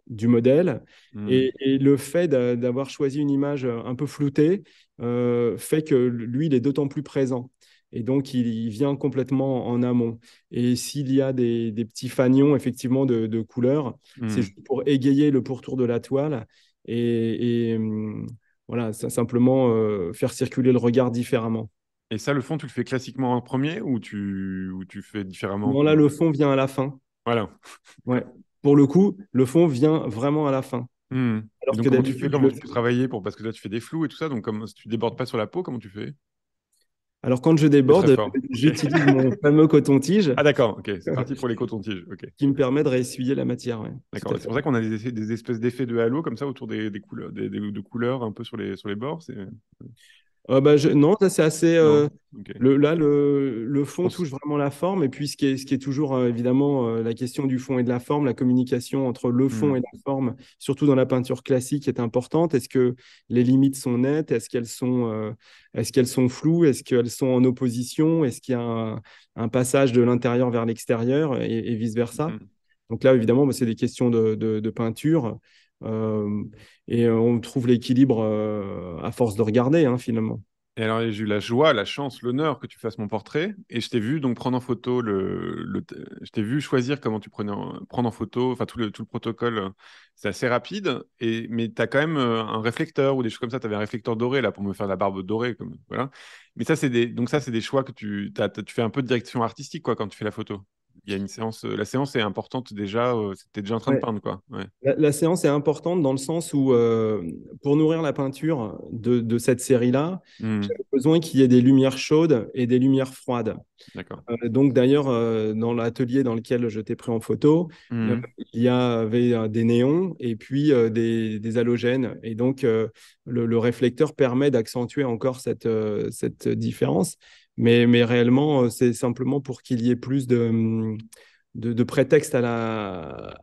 du modèle. Hmm. Et, le fait d'avoir choisi une image euh, un peu floutée euh, fait que lui, il est d'autant plus présent. Et donc, il, vient complètement en amont. Et s'il y a des, petits fanions, effectivement, de, couleurs, hmm. c'est juste pour égayer le pourtour de la toile. Et, hum, voilà, ça, simplement euh, faire circuler le regard différemment. Et ça, le fond, tu le fais classiquement en premier ou tu, ou tu fais différemment Non, là, le fond vient à la fin. Voilà. Ouais pour le coup, le fond vient vraiment à la fin. Hmm. Alors comment tu fais, comment tu peux travailler pour parce que là, tu fais des flous et tout ça, donc comme si tu débordes pas sur la peau, comment tu fais alors quand je déborde, (laughs) j'utilise mon (laughs) fameux coton-tige. Ah d'accord, ok, c'est parti pour les coton tiges Qui me permet de réessuyer la matière. d'accord, c'est pour ça qu'on a des, espèces d'effets de halo comme ça autour des, couleurs, de couleurs un peu sur les, sur les bords. Ah bah, non, ça c'est assez. Euh, là, le, fond touche vraiment la forme. Et puis, ce qui est, toujours euh, évidemment euh, la question du fond et de la forme, la communication entre le hmm. fond et la forme, surtout dans la peinture classique, est importante. Est-ce que les limites sont nettes Est-ce qu'elles sont, est-ce qu'elles sont floues Est-ce qu'elles sont en opposition Est-ce qu'il y a un, passage de l'intérieur vers l'extérieur et, vice versa hmm. Donc là, évidemment, bah, c'est des questions de, de peinture. Euh, et euh, on trouve l'équilibre euh, à force de regarder, hein, finalement. Et alors, j'ai eu la joie, la chance, l'honneur que tu fasses mon portrait. Et je t'ai vu donc prendre en photo le. je t'ai vu choisir comment tu prenais en, prendre en photo, enfin tout le, tout le protocole. C'est assez rapide. Et, mais tu as quand même un réflecteur ou des choses comme ça. Tu avais un réflecteur doré là pour me faire la barbe dorée. Comme, voilà. Mais ça, c'est des, donc ça, c'est des choix que tu, tu fais un peu de direction artistique quoi, quand tu fais la photo. Euh, la séance est importante déjà. C'était euh, déjà en train de peindre, quoi. La, séance est importante dans le sens où, euh, pour nourrir la peinture de, cette série-là, hmm. j'avais besoin qu'il y ait des lumières chaudes et des lumières froides. D'accord. donc d'ailleurs, dans l'atelier dans lequel je t'ai pris en photo, hmm. il y avait des néons et puis des, halogènes. Et donc le, réflecteur permet d'accentuer encore cette différence. Mais, réellement, euh, c'est simplement pour qu'il y ait plus de, de, prétexte à la,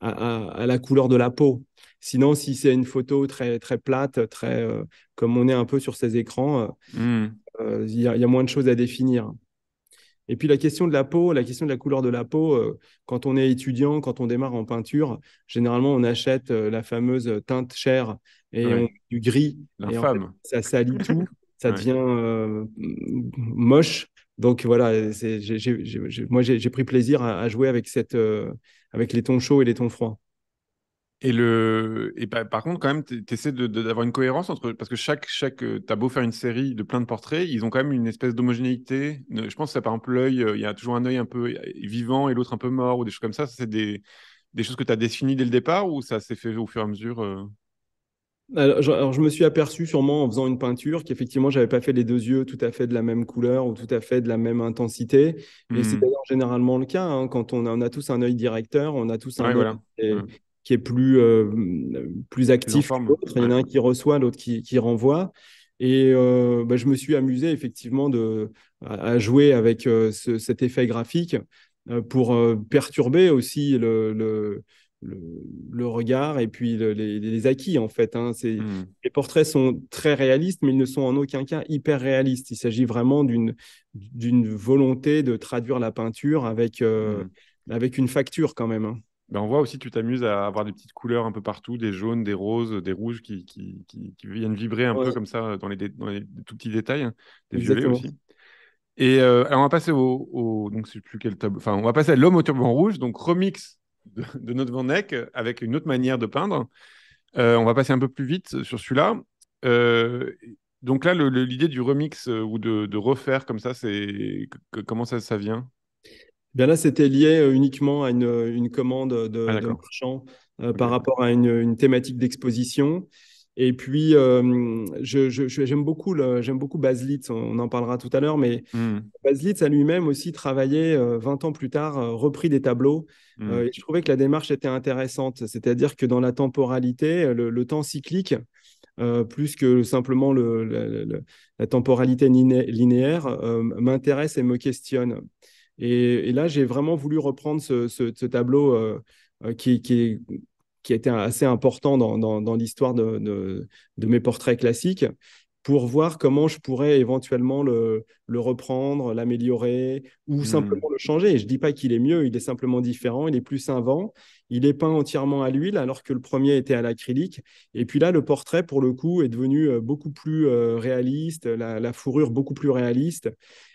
à, la couleur de la peau. Sinon, si c'est une photo très, très plate, très, euh, comme on est un peu sur ces écrans, euh, hmm. il y, a, moins de choses à définir. Et puis la question de la peau, la question de la couleur de la peau, quand on est étudiant, quand on démarre en peinture, généralement on achète la fameuse teinte chair et du gris. La femme. ça salit tout. (laughs) ça devient euh, moche. Donc voilà, moi j'ai pris plaisir à, jouer euh, avec, les tons chauds et les tons froids. Et, par, contre, quand même, tu essaies d'avoir une cohérence entre. Parce que chaque. chaque euh, as beau faire une série de plein de portraits, ils ont quand même une espèce d'homogénéité. Je pense que ça, par exemple, l'œil, il y a toujours un œil un peu vivant et l'autre un peu mort, ou des choses comme ça. c'est des, choses que tu as définies dès le départ, ou ça s'est fait au fur et à mesure alors je, me suis aperçu sûrement en faisant une peinture qu'effectivement, j'avais pas fait les deux yeux tout à fait de la même couleur ou tout à fait de la même intensité. Et c'est mmh. d'ailleurs généralement le cas. Hein, quand on a, a, tous un œil directeur, on a tous un œil mmh. qui est plus, euh, plus actif Il y en a un qui reçoit, l'autre qui, qui renvoie. Et euh, bah, je me suis amusé effectivement de, à, jouer avec euh, cet effet graphique pour perturber aussi le le, le, regard et puis les, acquis en fait. Hein. Mmh. Les portraits sont très réalistes, mais ils ne sont en aucun cas hyper réalistes. Il s'agit vraiment d'une volonté de traduire la peinture avec, euh, mmh. avec une facture quand même. Hein. Ben, on voit aussi, tu t'amuses à avoir des petites couleurs un peu partout, des jaunes, des roses, des rouges qui, qui, viennent vibrer un peu comme ça dans les, dans les, tout petits détails, hein, des violets aussi. Et euh, on va passer au, donc plus enfin on va passer à l'homme au turban rouge, donc remix de, notre Van avec une autre manière de peindre. Euh, on va passer un peu plus vite sur celui-là. Euh, donc là, l'idée du remix euh, ou de, refaire comme ça, c'est comment ça, ça vient eh Bien là, c'était lié uniquement à une, commande de, ah, marchand par rapport à une thématique d'exposition. Et puis, j'aime beaucoup, j'aime beaucoup on en parlera tout à l'heure, mais mm. a lui-même aussi travaillé 20 euh, ans plus tard, euh, repris des tableaux. Mmh. Euh, et je trouvais que la démarche était intéressante, c'est-à-dire que dans la temporalité, le, temps cyclique, plus que simplement la temporalité linéaire, m'intéresse et me questionne. Et, là, j'ai vraiment voulu reprendre ce, tableau qui, qui est qui a été assez important dans, l'histoire de, mes portraits classiques pour voir comment je pourrais éventuellement le, reprendre, l'améliorer ou hmm. simplement le changer. je ne dis pas qu'il est mieux, il est simplement différent, il est plus savant, il est peint entièrement à l'huile alors que le premier était à l'acrylique. Et puis là, le portrait, pour le coup, est devenu euh, beaucoup plus euh, réaliste, la, fourrure beaucoup plus réaliste.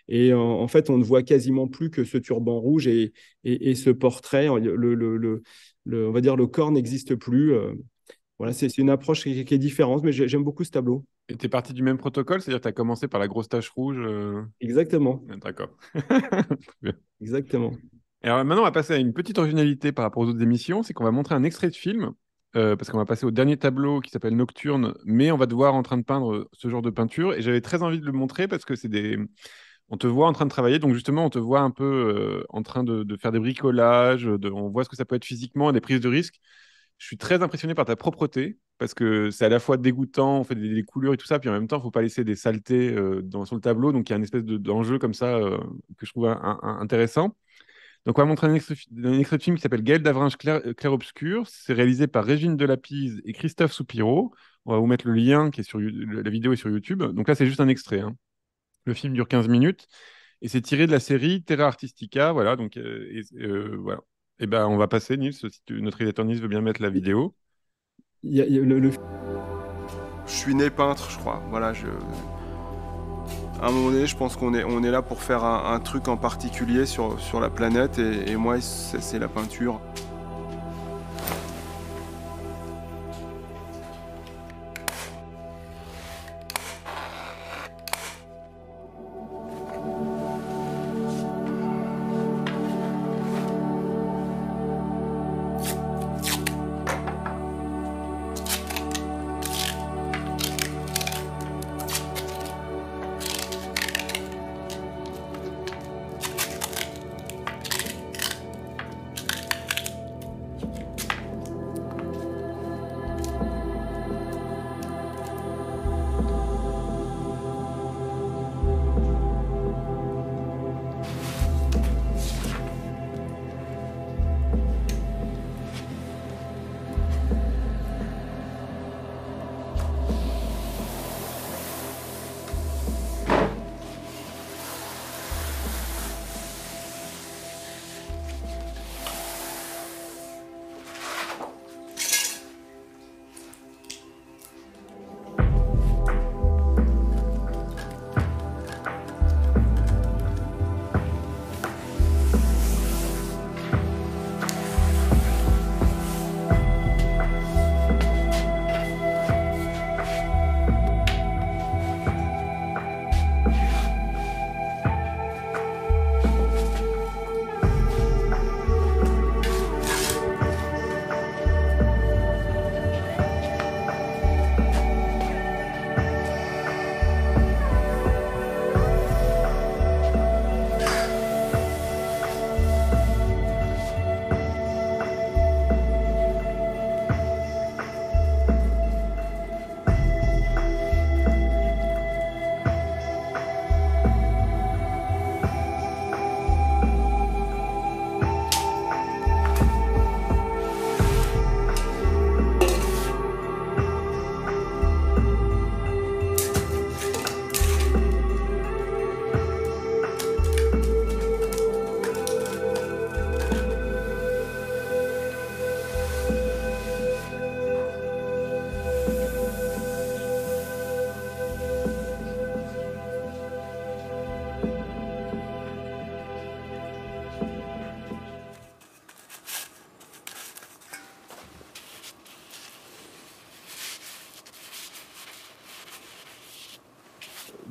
Et en, fait, on ne voit quasiment plus que ce turban rouge et, ce portrait, on va dire le corps n'existe plus. Euh. Voilà, c'est une approche qui, est différente, mais j'aime beaucoup ce tableau. Et tu es parti du même protocole, c'est-à-dire que tu as commencé par la grosse tache rouge euh. Exactement. Ah, d'accord. (laughs) Exactement. Alors maintenant, on va passer à une petite originalité par rapport aux autres émissions, c'est qu'on va montrer un extrait de film, euh, parce qu'on va passer au dernier tableau qui s'appelle Nocturne, mais on va te voir en train de peindre ce genre de peinture, et j'avais très envie de le montrer parce que c'est des... On te voit en train de travailler, donc justement, on te voit un peu euh, en train de, faire des bricolages, on voit ce que ça peut être physiquement, des prises de risques je suis très impressionné par ta propreté parce que c'est à la fois dégoûtant, on fait des, couleurs et tout ça, puis en même temps, il ne faut pas laisser des saletés euh, dans, sur le tableau. Donc, il y a une espèce d'enjeu comme ça euh, que je trouve intéressant. Donc, on va montrer un extrait, extrait de film qui s'appelle Gaël d'Avringe Clair, euh, Obscur. C'est réalisé par Régine Delapise et Christophe Soupirot. On va vous mettre le lien qui est sur la vidéo est sur YouTube. Donc là, c'est juste un extrait. Hein. Le film dure 15 minutes et c'est tiré de la série Terra Artistica. Voilà, donc voilà. Eh ben, on va passer, Nils, notre éditeur Nils veut bien mettre la vidéo. Je suis né peintre, je crois. Voilà, je... À un moment donné, je pense qu'on est, on est là pour faire un, truc en particulier sur, sur la planète, et, et moi, c'est la peinture.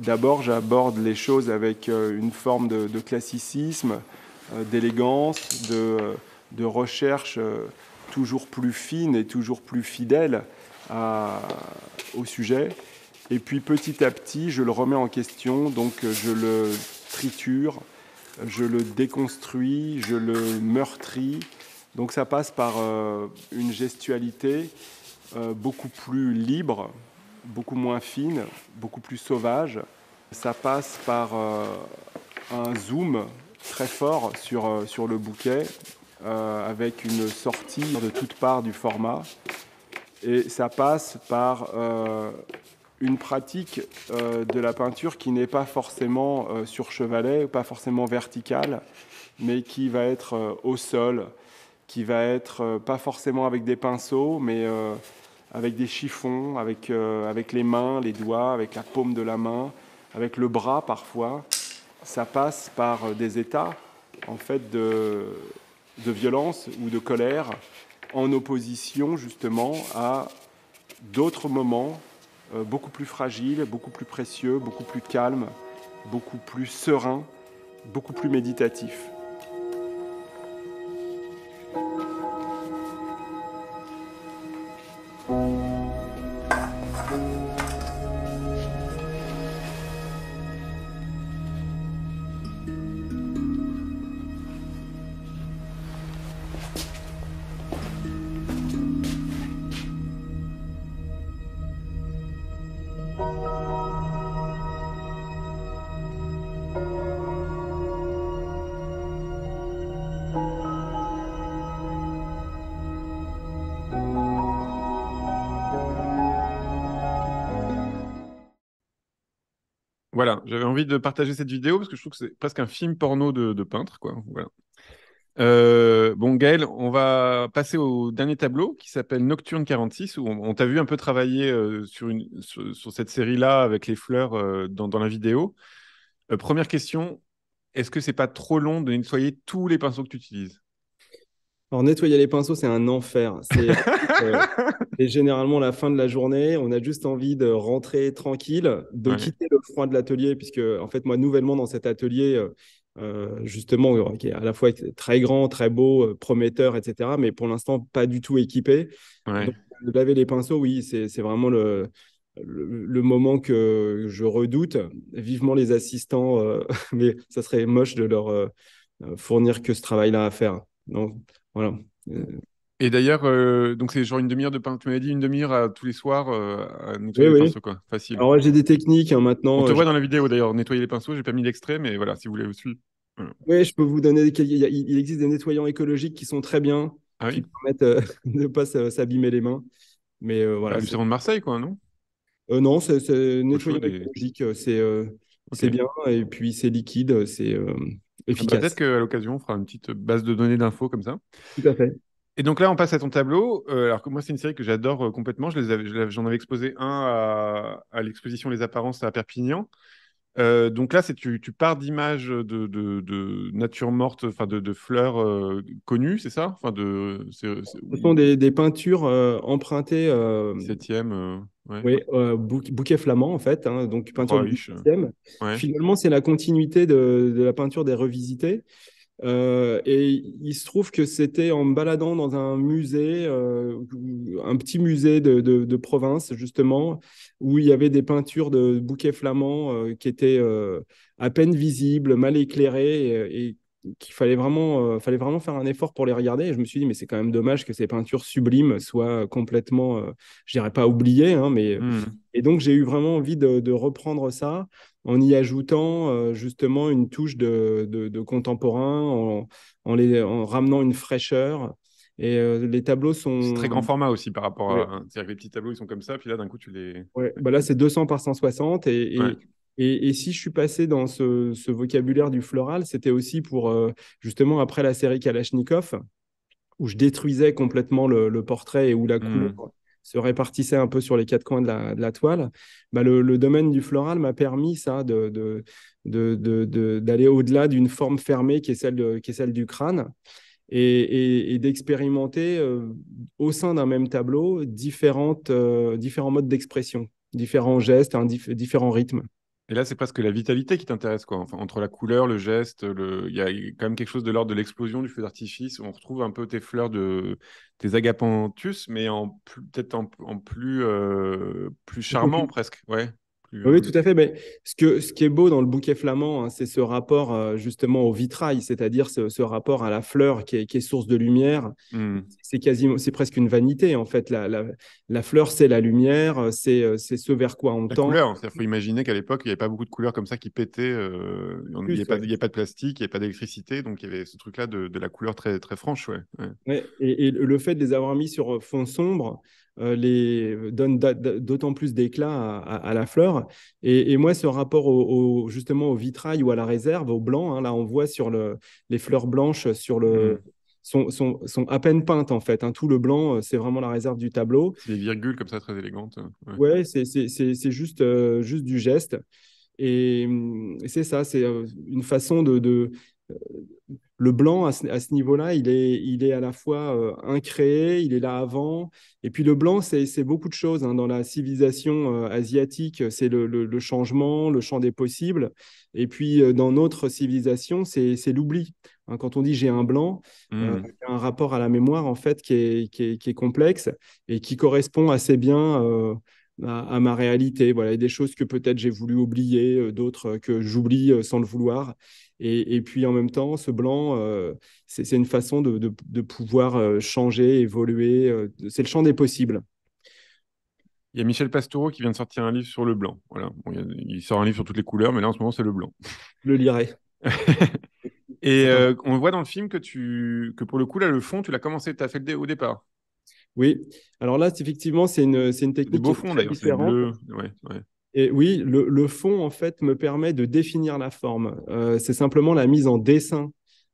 D'abord, j'aborde les choses avec euh, une forme de, classicisme, euh, d'élégance, de, euh, recherche toujours plus fine et toujours plus fidèle au sujet. Et puis petit à petit, je le remets en question, donc je le triture, je le déconstruis, je le meurtris. Donc ça passe par une gestualité beaucoup plus libre, beaucoup moins fine, beaucoup plus sauvage, ça passe par euh, un zoom très fort sur, euh, sur le bouquet, euh, avec une sortie de toutes parts du format. Et ça passe par une pratique de la peinture qui n'est pas forcément sur chevalet, pas forcément verticale, mais qui va être au sol, qui va être pas forcément avec des pinceaux, mais avec des chiffons, avec, avec les mains, les doigts, avec la paume de la main avec le bras parfois, ça passe par des états en fait de, violence ou de colère en opposition justement à d'autres moments euh, beaucoup plus fragiles, beaucoup plus précieux, beaucoup plus calmes, beaucoup plus sereins, beaucoup plus méditatifs. Voilà, j'avais envie de partager cette vidéo parce que je trouve que c'est presque un film porno de, peintre, quoi. Voilà. Euh, bon, Gaël, on va passer au dernier tableau qui s'appelle Nocturne 46, où on, t'a vu un peu travailler euh, sur, sur, cette série-là avec les fleurs euh, dans, dans, la vidéo. première question, est-ce que c'est pas trop long de nettoyer tous les pinceaux que tu utilises alors, nettoyer les pinceaux, c'est un enfer. (laughs) Euh, c'est généralement la fin de la journée. On a juste envie de rentrer tranquille, de quitter le froid de l'atelier, puisque, en fait, moi, nouvellement dans cet atelier, euh, euh, justement, qui est à la fois très grand, très beau, prometteur, etc., mais pour l'instant, pas du tout équipé. Ouais. laver les pinceaux, oui, c'est vraiment le, le, moment que je redoute. Vivement les assistants, (laughs) mais ça serait moche de leur fournir que ce travail-là à faire. Donc, voilà. Euh, et d'ailleurs, euh, donc c'est genre une demi-heure de peinture. Tu m'avais dit une demi-heure tous les soirs euh, à nettoyer les pinceaux, quoi. Facile. Alors j'ai des techniques hein, maintenant. On te voit dans la vidéo d'ailleurs, nettoyer les pinceaux. J'ai pas mis l'extrait, mais voilà, si vous voulez aussi. Voilà. Oui, je peux vous donner. Il existe des nettoyants écologiques qui sont très bien, ah qui permettent (laughs) de ne pas s'abîmer les mains. Mais voilà. Ah, de Marseille, quoi, non Non, c'est nettoyant écologique. C'est bien et puis c'est liquide. C'est ah bah, peut-être qu'à l'occasion, on fera une petite base de données d'infos comme ça. Tout à fait. Et donc là, on passe à ton tableau. Euh, alors que moi, c'est une série que j'adore euh, complètement. Je les j'en avais exposé un à, à l'exposition Les Apparences à Perpignan. Euh, donc là, tu, pars d'images de, de, de, nature morte, enfin de, fleurs euh, connues, c'est ça Ce sont des, peintures euh, empruntées. Septième. Ouais. Oui, bouquet flamand en fait, hein, donc peinture oh, du septième. Finalement, c'est la continuité de, la peinture des revisités. Euh, et il se trouve que c'était en me baladant dans un musée, euh, un petit musée de, province, justement, où il y avait des peintures de bouquets flamands euh, qui étaient à peine visibles, mal éclairées, et qu'il fallait vraiment, euh, fallait vraiment faire un effort pour les regarder. Et je me suis dit, mais c'est quand même dommage que ces peintures sublimes soient euh, complètement, euh, je dirais pas oubliées, hein, mais. Hmm. Et donc, j'ai eu vraiment envie de, reprendre ça en y ajoutant justement une touche de, contemporain, en, les, en, ramenant une fraîcheur. Et les tableaux sont. C'est très grand format aussi par rapport à. C'est-à-dire que les petits tableaux, ils sont comme ça, puis là, d'un coup, tu les. Ouais, bah là, c'est 200 par 160. Et, et, si je suis passé dans ce, vocabulaire du floral, c'était aussi pour, euh, justement, après la série Kalachnikov, où je détruisais complètement le, portrait et où la couleur hmm. se répartissait un peu sur les quatre coins de la, toile, bah, le, domaine du floral m'a permis ça d'aller de, au-delà d'une forme fermée qui est celle, qui est celle du crâne et, d'expérimenter euh, au sein d'un même tableau différentes, euh, différents modes d'expression, différents gestes, différents rythmes. Et là, c'est presque la vitalité qui t'intéresse, quoi. entre la couleur, le geste, le... il y a quand même quelque chose de l'ordre de l'explosion du feu d'artifice. On retrouve un peu tes fleurs de tes agapanthus, mais en peut-être en, plus euh, plus charmant presque. Ouais. Oui, euh, tout à fait. Mais ce, que, ce qui est beau dans le bouquet flamand, hein, c'est ce rapport euh, justement au vitrail, c'est-à-dire ce, rapport à la fleur qui est, source de lumière. Hmm. C'est quasiment, c'est presque une vanité en fait. La, fleur, c'est la lumière, euh, c'est ce vers quoi on la tend. Couleur, il faut imaginer qu'à l'époque, il n'y avait pas beaucoup de couleurs comme ça qui pétaient. il n'y avait, pas de plastique, il n'y avait pas d'électricité, donc il y avait ce truc-là de, la couleur très, très franche. et, et, le fait de les avoir mis sur fond sombre, euh, les, euh, donne d'autant plus d'éclat à, la fleur. Et, moi, ce rapport au, justement au vitrail ou à la réserve, au blanc, hein, là, on voit sur les fleurs blanches sur le. Mm. Sont, à peine peintes en fait. Hein. Tout le blanc, euh, c'est vraiment la réserve du tableau. Des virgules comme ça, très élégantes. Oui, c'est juste, du geste. Et, hum, c'est ça, c'est une façon de, le blanc à ce, niveau-là, il est, il est à la fois euh, incréé, il est là avant. Et puis le blanc, c'est beaucoup de choses. Hein, dans la civilisation euh, asiatique, c'est le, changement, le champ des possibles. Et puis euh, dans notre civilisation, c'est l'oubli. Hein, quand on dit j'ai un blanc, mmh. un rapport à la mémoire en fait qui est, complexe et qui correspond assez bien. À, ma réalité. Voilà, des choses que peut-être j'ai voulu oublier, d'autres que j'oublie sans le vouloir. Et, puis en même temps, ce blanc, euh, c'est une façon de, pouvoir euh, changer, évoluer. Euh, c'est le champ des possibles. Il y a Michel Pastoureau qui vient de sortir un livre sur le blanc. Voilà. il, sort un livre sur toutes les couleurs, mais là en ce moment, c'est le blanc. Je (laughs) le lirai. (laughs) et on voit dans le film que, tu, que pour le coup, là, le fond, tu l'as commencé, tu as fait au départ. Oui, alors là, effectivement, c'est une, une, technique. Le beau fond d'ailleurs, c'est bleu. Ouais, ouais. Et oui, le, fond, en fait, me permet de définir la forme. Euh, c'est simplement la mise en dessin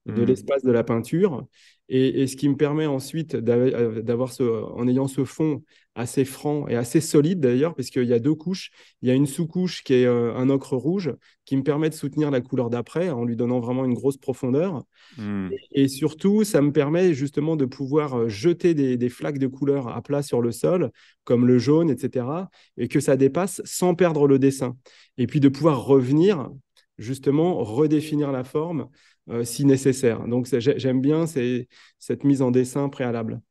de hmm. l'espace de la peinture. Et, et, ce qui me permet ensuite euh, d'avoir, en ayant ce fond, assez franc et assez solide d'ailleurs, parce qu'il y a deux couches. Il y a une sous-couche qui est euh, un ocre rouge qui me permet de soutenir la couleur d'après en lui donnant vraiment une grosse profondeur. Hmm. Et, surtout, ça me permet justement de pouvoir euh, jeter des, flaques de couleur à plat sur le sol, comme le jaune, etc., et que ça dépasse sans perdre le dessin. Et puis de pouvoir revenir, justement, redéfinir la forme euh, si nécessaire. Donc j'aime bien cette mise en dessin préalable.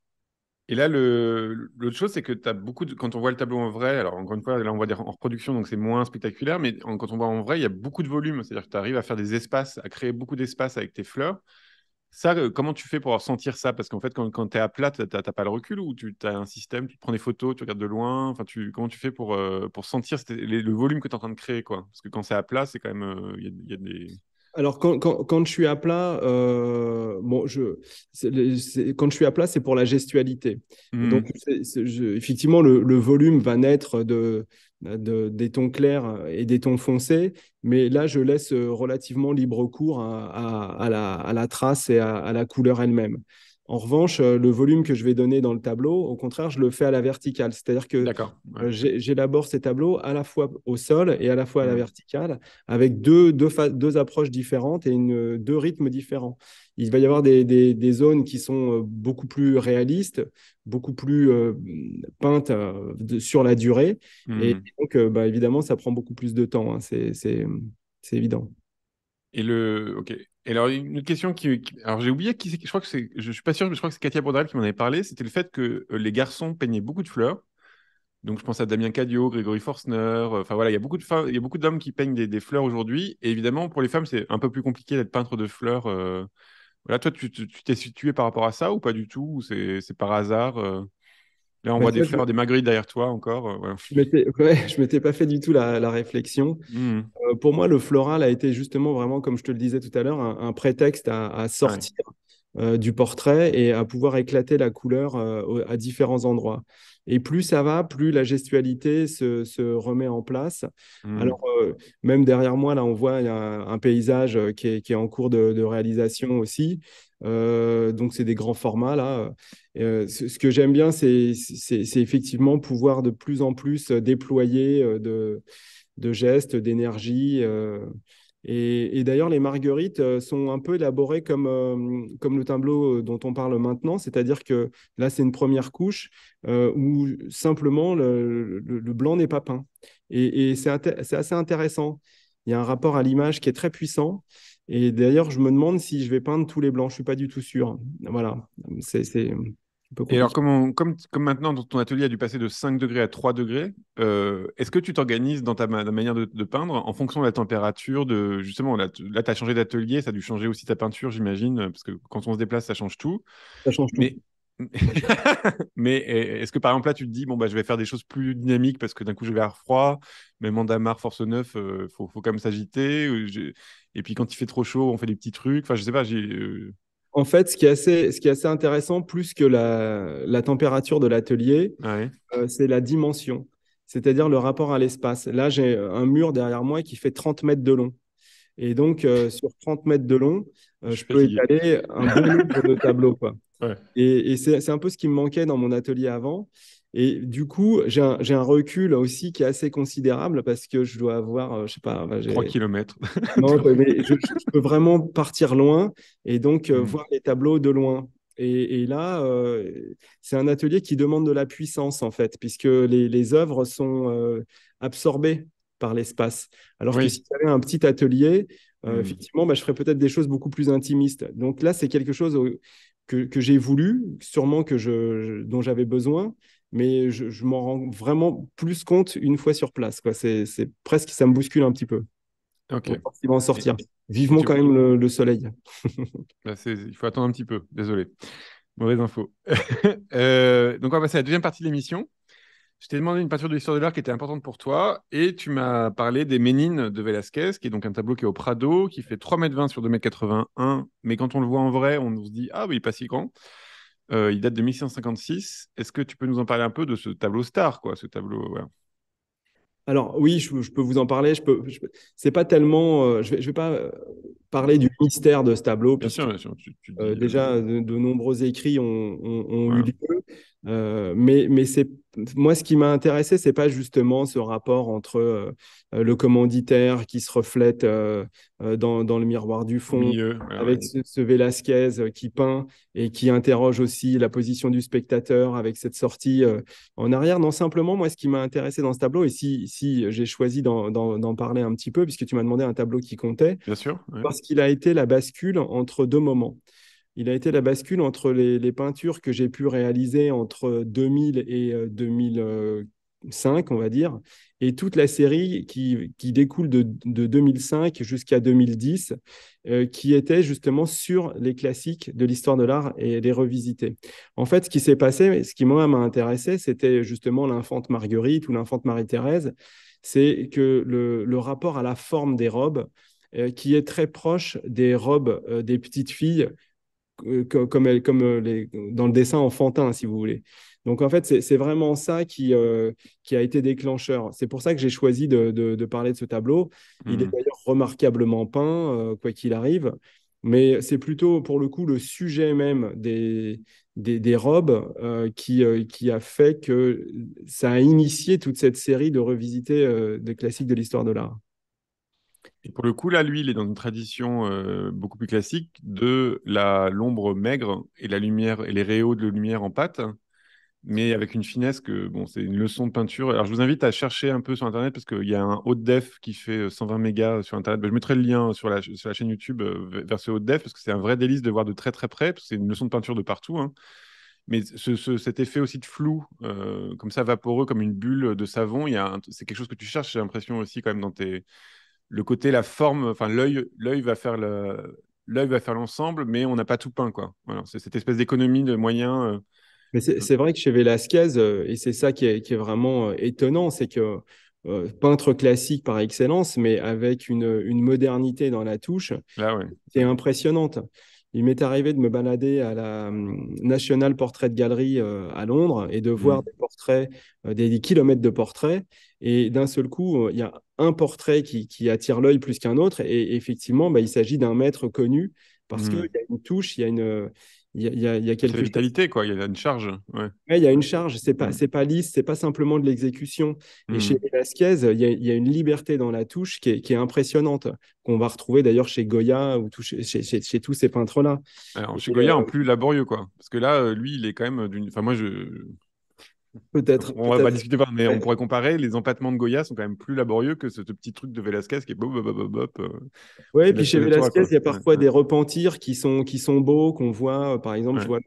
Et là, l'autre chose, c'est que tu as beaucoup de... Quand on voit le tableau en vrai, alors encore une fois, là, on voit en reproduction, donc c'est moins spectaculaire, mais quand on voit en vrai, il y a beaucoup de volume. C'est-à-dire que tu arrives à faire des espaces, à créer beaucoup d'espace avec tes fleurs. Ça, euh, comment tu fais pour ressentir ça Parce qu'en fait, quand, tu es à plat, tu n'as pas le recul ou tu as un système, tu prends des photos, tu regardes de loin. Enfin, tu, comment tu fais pour, euh, pour sentir le volume que tu es en train de créer quoi Parce que quand c'est à plat, c'est quand même. Euh, il y a des alors, quand, je suis à plat, euh, bon, je, quand je suis à plat, c'est pour la gestualité. Hmm. Donc, effectivement, le, volume va naître de, des tons clairs et des tons foncés, mais là, je laisse euh, relativement libre cours à, la, à la, trace et à, la couleur elle-même. En revanche, euh, le volume que je vais donner dans le tableau, au contraire, je le fais à la verticale. C'est-à-dire que euh, j'élabore ces tableaux à la fois au sol et à la fois à la verticale, avec deux, deux, approches différentes et euh, deux rythmes différents. Il va y avoir des, des, zones qui sont beaucoup plus réalistes, beaucoup plus peintes sur la durée. Et mmh. donc, bah, évidemment, ça prend beaucoup plus de temps. Hein. C'est évident. Et le, ok alors, une question qui. alors, j'ai oublié qui c'est. Je crois que Je suis pas sûr, mais je crois que c'est Katia Bordel qui m'en avait parlé. C'était le fait que euh, les garçons peignaient beaucoup de fleurs. Donc, je pense à Damien Cadio, Grégory Forstner. Euh, enfin, voilà, il y a beaucoup de il y a beaucoup d'hommes qui peignent des, des fleurs aujourd'hui. Et évidemment, pour les femmes, c'est un peu plus compliqué d'être peintre de fleurs. Euh. Voilà, toi, tu t'es situé par rapport à ça ou pas du tout C'est par hasard Là, on voit bah, des fleurs, des Magritte derrière toi encore. Euh, je ouais, m'étais pas fait du tout la, réflexion. Mmh. Euh, pour moi, le floral a été justement vraiment, comme je te le disais tout à l'heure, un, prétexte à, sortir. Euh, du portrait et à pouvoir éclater la couleur euh, à différents endroits. Et plus ça va, plus la gestualité se, remet en place. Mmh. Alors, euh, même derrière moi, là, on voit un, paysage qui est, en cours de, réalisation aussi. donc, c'est des grands formats, là. ce, que j'aime bien, c'est effectivement pouvoir de plus en plus déployer de, de gestes, d'énergie. Et, d'ailleurs, les marguerites euh, sont un peu élaborées comme, euh, comme le tableau euh, dont on parle maintenant, c'est-à-dire que là, c'est une première couche où simplement le, blanc n'est pas peint. Et, et c'est assez intéressant. Il y a un rapport à l'image qui est très puissant. Et d'ailleurs, je me demande si je vais peindre tous les blancs. Je ne suis pas du tout sûr. Voilà. C'est et alors, comme, comme, comme, maintenant, ton atelier a dû passer de 5 degrés à 3 degrés, euh, est-ce que tu t'organises dans ta, manière de, peindre en fonction de la température de, Justement, là, tu as changé d'atelier, ça a dû changer aussi ta peinture, j'imagine, euh, parce que quand on se déplace, ça change tout. Ça change tout. Mais, (laughs) mais est-ce que par exemple là tu te dis bon bah je vais faire des choses plus dynamiques parce que d'un coup je vais avoir froid même en damar force neuf, il euh, faut, quand même s'agiter et puis quand il fait trop chaud on fait des petits trucs enfin je sais pas j'ai en fait, ce qui est assez, intéressant, plus que la, température de l'atelier, euh, c'est la dimension, c'est-à-dire le rapport à l'espace. Là, j'ai un mur derrière moi qui fait 30 mètres de long. Et donc, euh, (laughs) sur 30 mètres de long, euh, je, peux étaler un bon nombre de tableaux. Et, et c'est un peu ce qui me manquait dans mon atelier avant. Et du coup, j'ai un, recul aussi qui est assez considérable parce que je dois avoir, euh, je sais pas. Bah, 3 km. non, mais je, peux vraiment partir loin et donc euh, mmh. voir les tableaux de loin. Et, là, euh, c'est un atelier qui demande de la puissance, en fait, puisque les, œuvres sont absorbées par l'espace. Alors que si j'avais un petit atelier, mmh. effectivement, bah, je ferais peut-être des choses beaucoup plus intimistes. Donc là, c'est quelque chose que, j'ai voulu, sûrement que je dont j'avais besoin, mais je, m'en rends vraiment plus compte une fois sur place. Quoi. C'est, presque, ça me bouscule un petit peu. Ok. Il va en sortir. Vivement quand même le, soleil. (laughs) Bah, il faut attendre un petit peu, désolé. Mauvaise info. (laughs) Euh, donc on va passer à la deuxième partie de l'émission. Je t'ai demandé une peinture de l'histoire de l'art qui était importante pour toi et tu m'as parlé des Ménines de Velázquez, qui est donc un tableau qui est au Prado, qui fait 3,20 m sur 2,81 m. Mais quand on le voit en vrai, on se dit Ah, oui, pas si grand. Euh, il date de 1656. Est-ce que tu peux nous en parler un peu de ce tableau star, quoi, ce tableau Alors oui, je, peux vous en parler. Je peux. c'est pas tellement. Euh, je vais, pas euh, parler du mystère de ce tableau. Bien sûr, déjà, de, nombreux écrits ont, eu lieu. Euh, mais mais c'est moi ce qui m'a intéressé, c'est pas justement ce rapport entre euh, euh, le commanditaire qui se reflète dans, dans, le miroir du fond, avec Ce, Velasquez qui peint et qui interroge aussi la position du spectateur avec cette sortie en arrière. Non, simplement moi ce qui m'a intéressé dans ce tableau et si, si j'ai choisi d'en parler un petit peu puisque tu m'as demandé un tableau qui comptait, Bien sûr, parce qu'il a été la bascule entre deux moments il a été la bascule entre les, peintures que j'ai pu réaliser entre 2000 et 2005, euh, on va dire, et toute la série qui, qui découle de, 2005 jusqu'à 2010, euh, qui était justement sur les classiques de l'histoire de l'art et les revisiter. En fait, ce qui s'est passé, ce qui moi m'a intéressé, c'était justement l'infante Marguerite ou l'infante Marie-Thérèse, c'est que le, le, rapport à la forme des robes, euh, qui est très proche des robes des petites filles euh, comme, euh, dans le dessin enfantin, si vous voulez. Donc en fait, c'est vraiment ça euh, qui, a été déclencheur. C'est pour ça que j'ai choisi de, parler de ce tableau. Il est hmm. d'ailleurs remarquablement peint, quoi qu'il arrive. Mais c'est plutôt pour le coup le sujet même des, robes qui, qui a fait que ça a initié toute cette série de revisiter des classiques de l'histoire de l'art. Et pour le coup, là, lui, il est dans une tradition euh, beaucoup plus classique de la l'ombre maigre et la lumière et les réaux de lumière en pâte, mais avec une finesse que bon, c'est une leçon de peinture. Alors, je vous invite à chercher un peu sur internet parce qu'il y a un haut def qui fait 120 euh, mégas sur internet. Ben, je mettrai le lien sur la, sur chaîne YouTube euh, vers ce haut def parce que c'est un vrai délice de voir de très très près parce que c'est une leçon de peinture de partout. Hein. Mais cet effet aussi de flou, comme ça vaporeux, comme une bulle de savon, c'est quelque chose que tu cherches, j'ai l'impression aussi quand même dans tes le côté, la forme, enfin l'œil, va faire le, l'œil va faire l'ensemble, mais on n'a pas tout peint, quoi. c'est cette espèce d'économie de moyens. Euh, mais euh. c'est vrai que chez Velasquez, euh, et c'est ça qui est, vraiment étonnant, c'est que peintre classique par excellence, mais avec une, modernité dans la touche, c'est ah impressionnante. Il m'est arrivé de me balader à la hum, National Portrait Gallery à Londres et de mmh. voir des portraits, des kilomètres de portraits. Et d'un seul coup, il y a un portrait qui, attire l'œil plus qu'un autre. Et effectivement, bah, il s'agit d'un maître connu parce que hmm. qu'il y a une touche, il y a une, il y a, il quelque... vitalité, quoi. Il y a une charge. Ouais. il y a une charge. C'est pas, hmm. c'est pas lisse. C'est pas simplement de l'exécution. Et hmm. chez Velasquez, il y, a, une liberté dans la touche qui est, impressionnante, qu'on va retrouver d'ailleurs chez Goya ou chez, tous ces peintres-là. chez Goya, en euh, plus laborieux, quoi. Parce que là, euh, lui, il est quand même d'une. Enfin, moi, je Peut-être. On peut va pas discuter, mais on pourrait comparer. Les empattements de Goya sont quand même plus laborieux que ce, petit truc de Velázquez qui est bop, euh, et puis chez Velázquez, il y a parfois des repentirs qui sont, qui sont beaux, qu'on voit. Euh, par exemple, je vois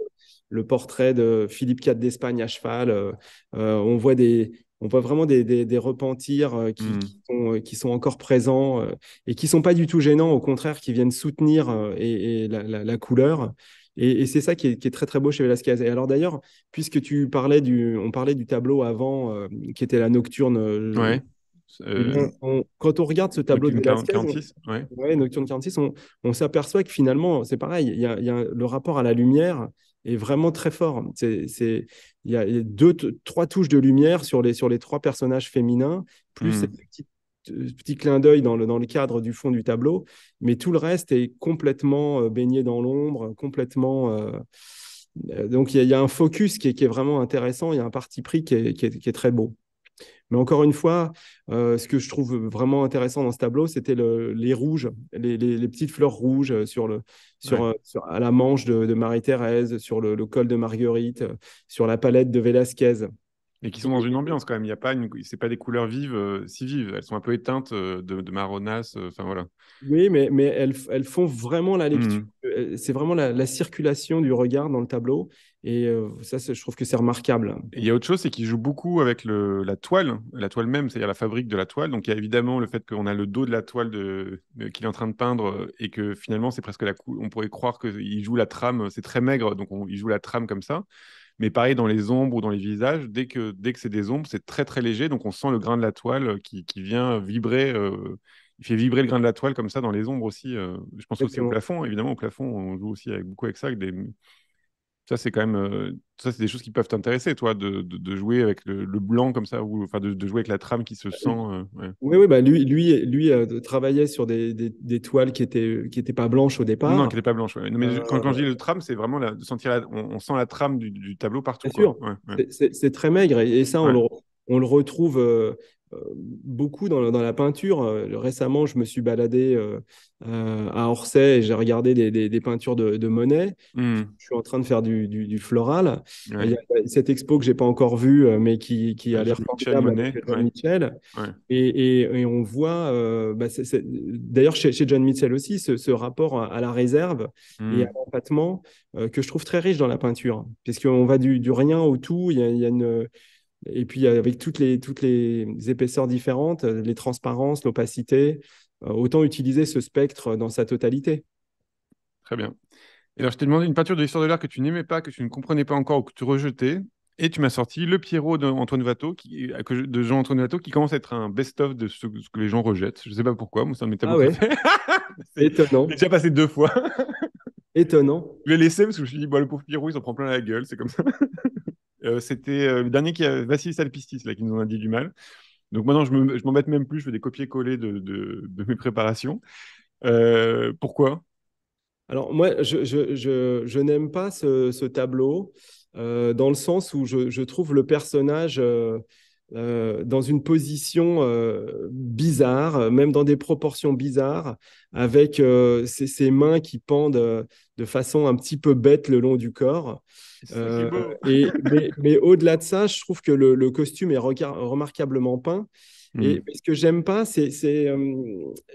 le, portrait de Philippe IV d'Espagne à cheval. Euh, on voit des. On voit vraiment des, des, repentirs qui, hmm. qui, sont, encore présents et qui sont pas du tout gênants, au contraire, qui viennent soutenir et, la, la, la, couleur. Et, c'est ça qui est, très très beau chez Velasquez. Et alors d'ailleurs, puisque tu parlais du, on parlait du tableau avant euh, qui était la nocturne. Euh, euh, quand on regarde ce tableau de 46, nocturne 46, on, s'aperçoit que finalement, c'est pareil. Il y, a, le rapport à la lumière est vraiment très fort. il y a deux, trois touches de lumière sur les, sur les trois personnages féminins, plus hmm. cette petite euh, petit clin d'œil dans le, dans le cadre du fond du tableau, mais tout le reste est complètement euh, baigné dans l'ombre, complètement. Euh, donc il y, a un focus qui est, vraiment intéressant, il y a un parti pris qui est, très beau. Mais encore une fois, ce que je trouve vraiment intéressant dans ce tableau, c'était les rouges, les, petites fleurs rouges sur à la manche de, Marie-Thérèse, sur le, col de Marguerite, sur la palette de Velázquez. Et qui sont dans une ambiance quand même. Il y a pas une, c'est pas des couleurs vives, euh, si vives. Elles sont un peu éteintes euh, de, de, marronasse. Euh, enfin voilà. Oui, mais, mais elles, elles font vraiment la lecture. Mm. C'est vraiment la, circulation du regard dans le tableau. Et ça, je trouve que c'est remarquable. il y a autre chose, c'est qu'il joue beaucoup avec le, la toile, la toile même, c'est-à-dire la fabrique de la toile. Donc il y a évidemment le fait qu'on a le dos de la toile de, qu'il est en train de peindre et que finalement c'est presque la, on pourrait croire qu'il joue la trame. C'est très maigre, donc il joue la trame comme ça. Mais pareil, dans les ombres ou dans les visages, dès que, dès que c'est des ombres, c'est très très léger, donc on sent le grain de la toile euh, qui, qui vient vibrer. Euh, il fait vibrer le grain de la toile comme ça dans les ombres aussi. Euh, je pense aussi au plafond, évidemment, au plafond, on joue aussi avec, beaucoup avec ça, des, ça, c'est quand même. Euh, ça, c'est des choses qui peuvent t'intéresser, toi, de, de, jouer avec le, blanc comme ça, ou enfin de, jouer avec la trame qui se bah, sent. Euh, oui, oui, bah lui, lui, lui euh, travaillait sur des, des, toiles qui étaient, qui étaient pas blanches au départ. Non, qui n'étaient pas blanches. mais quand, quand je dis le trame, c'est vraiment la, de sentir la, on, sent la trame du, tableau partout. sûr. c'est très maigre, et, ça, on le, on le retrouve beaucoup dans la, peinture. Euh, récemment, je me suis baladé euh, euh, à Orsay et j'ai regardé des, peintures de, Monet. Hmm. Je suis en train de faire du, floral. Il y a cette expo que j'ai pas encore vue, mais qui, qui a ah, l'air formidable Monet, John Mitchell. Et, on voit, bah, d'ailleurs chez, John Mitchell aussi, ce, rapport à, la réserve et hmm. à l'empattement que je trouve très riche dans la peinture, puisqu'on va du, rien au tout. Il y a, il y a une et puis avec toutes les, toutes les épaisseurs différentes, euh, les transparences, l'opacité, euh, autant utiliser ce spectre euh, dans sa totalité. Très bien. Et alors je t'ai demandé une peinture de l'histoire de l'art que tu n'aimais pas, que tu ne comprenais pas encore ou que tu rejetais. Et tu m'as sorti Le Pierrot d'Antoine Watteau, qui, de Jean-Antoine Watteau, qui commence à être un best-of de ce, que les gens rejettent. Je ne sais pas pourquoi, moi, ça me ah (laughs) C'est étonnant. J'ai déjà passé deux fois. étonnant. Je l'ai laissé parce que je me suis dit, le pauvre Pierrot, il s'en prend plein la gueule, c'est comme ça. Euh, c'était euh, le dernier qui a Vassilis Alpistis là, qui nous en a dit du mal. Donc maintenant, je m'embête même plus, je fais des copier-coller de, mes préparations. Euh, pourquoi Alors moi, je, n'aime pas ce, tableau dans le sens où je, trouve le personnage... Euh, dans une position euh, bizarre, euh, même dans des proportions bizarres, avec ses, mains qui pendent de façon un petit peu bête le long du corps. (laughs) mais, au-delà de ça, je trouve que le, costume est remarquablement peint. Hmm. ce que j'aime pas, c'est,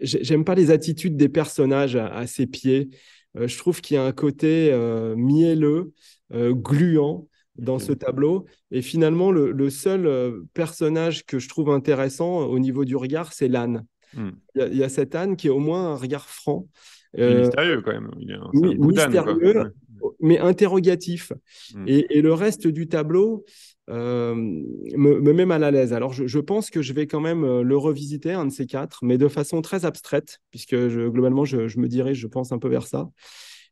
j'aime pas les attitudes des personnages à, à ses pieds. je trouve qu'il y a un côté mielleux, gluant, dans ce tableau. Et finalement, le, seul euh, personnage que je trouve intéressant euh, au niveau du regard, c'est l'âne. Hmm. Il, y, a cette âne qui est au moins un regard franc. est euh, mystérieux quand même. Il est, mystérieux, mais interrogatif. Hmm. Et, le reste du tableau me, met mal à l'aise. Alors je, pense que je vais quand même le revisiter, un de ces quatre, mais de façon très abstraite, puisque globalement, je, me dirais, je pense, un peu vers ça.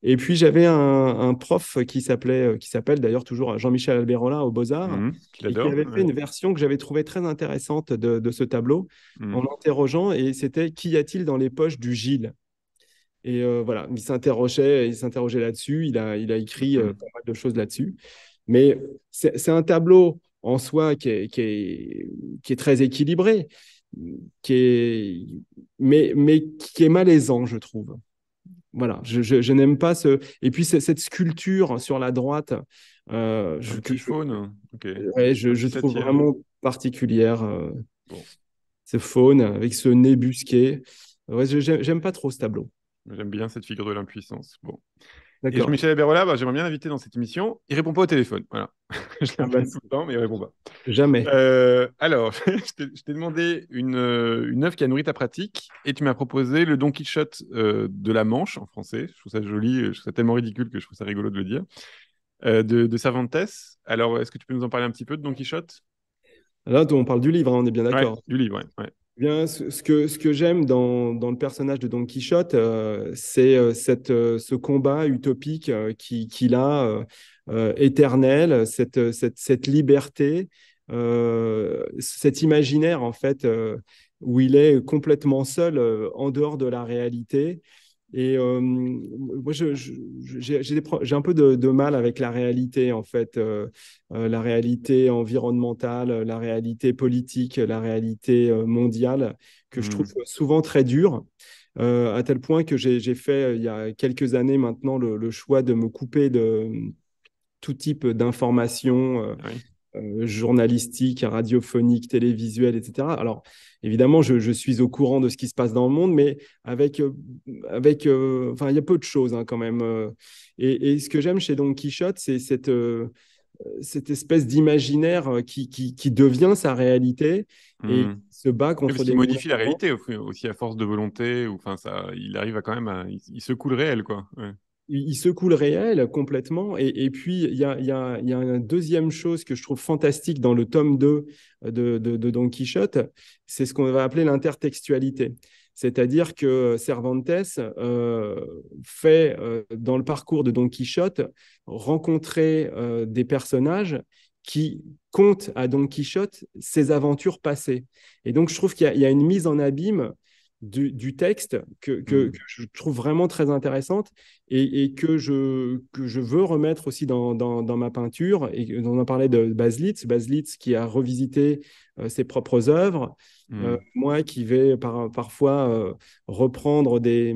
Et puis j'avais un, prof qui s'appelait, euh, qui s'appelle d'ailleurs toujours euh, Jean-Michel Alberola aux Beaux-Arts, mmh qui avait fait une version que j'avais trouvée très intéressante de, ce tableau mmh en l'interrogeant, et c'était Qu'y a-t-il dans les poches du Gilles Et euh, voilà, il s'interrogeait, il s'interrogeait là-dessus, il a, il a écrit mmh. pas mal de choses là-dessus. Mais c'est un tableau en soi qui est, qui qui est très équilibré, qui est, mais, mais qui est malaisant, je trouve. Voilà, je, n'aime pas ce. Et puis cette sculpture sur la droite. Euh, je, faune. je, trouve vraiment particulière. Euh, ce faune avec ce nez busqué. Ouais, j'aime pas trop ce tableau. J'aime bien cette figure de l'impuissance. Bon. Et michel Aberola, bah, j'aimerais bien l'inviter dans cette émission. Il répond pas au téléphone. Voilà. (laughs) je l'appelle ah bah, tout le temps, mais il répond pas. Jamais. Euh, alors, (laughs) je t'ai demandé une, euh, une œuvre qui a nourri ta pratique et tu m'as proposé le Don Quichotte euh, de la Manche en français. Je trouve ça joli, je trouve ça tellement ridicule que je trouve ça rigolo de le dire. de, Cervantes. Alors, est-ce que tu peux nous en parler un petit peu de Don Quichotte Là, on parle du livre, hein, on est bien d'accord. du livre, ouais. Eh ce, que, ce que j'aime dans, le personnage de Don Quichotte, euh, c'est euh, euh, ce combat utopique qu'il a éternel, cette, liberté, cet imaginaire en fait où il est complètement seul en dehors de la réalité. Et euh, moi, j'ai un peu de, mal avec la réalité, en fait, euh, euh, la réalité environnementale, la réalité politique, la réalité mondiale, que je hmm. trouve souvent très dure. à tel point que j'ai fait, il y a quelques années maintenant, le, choix de me couper de tout type d'informations. Euh, journalistique, radiophonique, télévisuelle, etc. Alors, évidemment, je, suis au courant de ce qui se passe dans le monde, mais avec, euh, avec euh, enfin, il y a peu de choses hein, quand même. Et, ce que j'aime chez Don Quichotte, c'est cette cette espèce d'imaginaire qui, qui, devient sa réalité et hmm. se bat contre Il modifie la réalité aussi à force de volonté. Ou, enfin, ça, il arrive à quand même à, il, se secoue réel, quoi il secoue le réel complètement. Et, puis, il y a, une deuxième chose que je trouve fantastique dans le tome 2 euh, de, Don Quichotte, c'est ce qu'on va appeler l'intertextualité. C'est-à-dire que Cervantes euh, fait, euh, dans le parcours de Don Quichotte, rencontrer des personnages qui comptent à Don Quichotte ses aventures passées. Et donc, je trouve qu'il y, a une mise en abîme du, texte que, mm. que, je trouve vraiment très intéressante et, et que, je, que je veux remettre aussi dans, dans, ma peinture. Et on en parlait de Baslitz, Baslitz qui a revisité euh, ses propres œuvres, mm. euh, moi qui vais par, parfois euh, reprendre des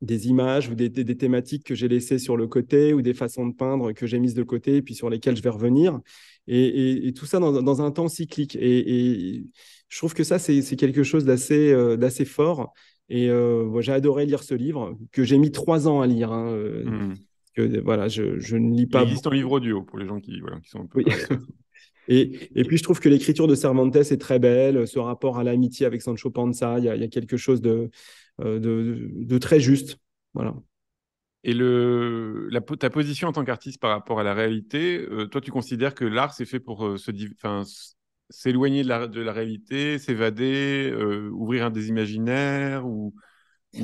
des images ou des, thématiques que j'ai laissées sur le côté ou des façons de peindre que j'ai mises de côté et puis sur lesquelles je vais revenir. Et, et, tout ça dans, dans, un temps cyclique. et je trouve que ça, c'est quelque chose d'assez euh, fort. Et euh, j'ai adoré lire ce livre, que j'ai mis trois ans à lire. Hein, euh, hmm. que, voilà, je, ne lis pas. Il existe en livre audio pour les gens qui, voilà, qui sont un peu. (laughs) et, et, puis, je trouve que l'écriture de Cervantes est très belle. Ce rapport à l'amitié avec Sancho Panza, il y, a quelque chose de, de, très juste. Voilà. Et le, ta position en tant qu'artiste par rapport à la réalité, toi, tu considères que l'art, c'est fait pour se, s'éloigner de la, réalité, s'évader, euh, ouvrir un des imaginaires, ou,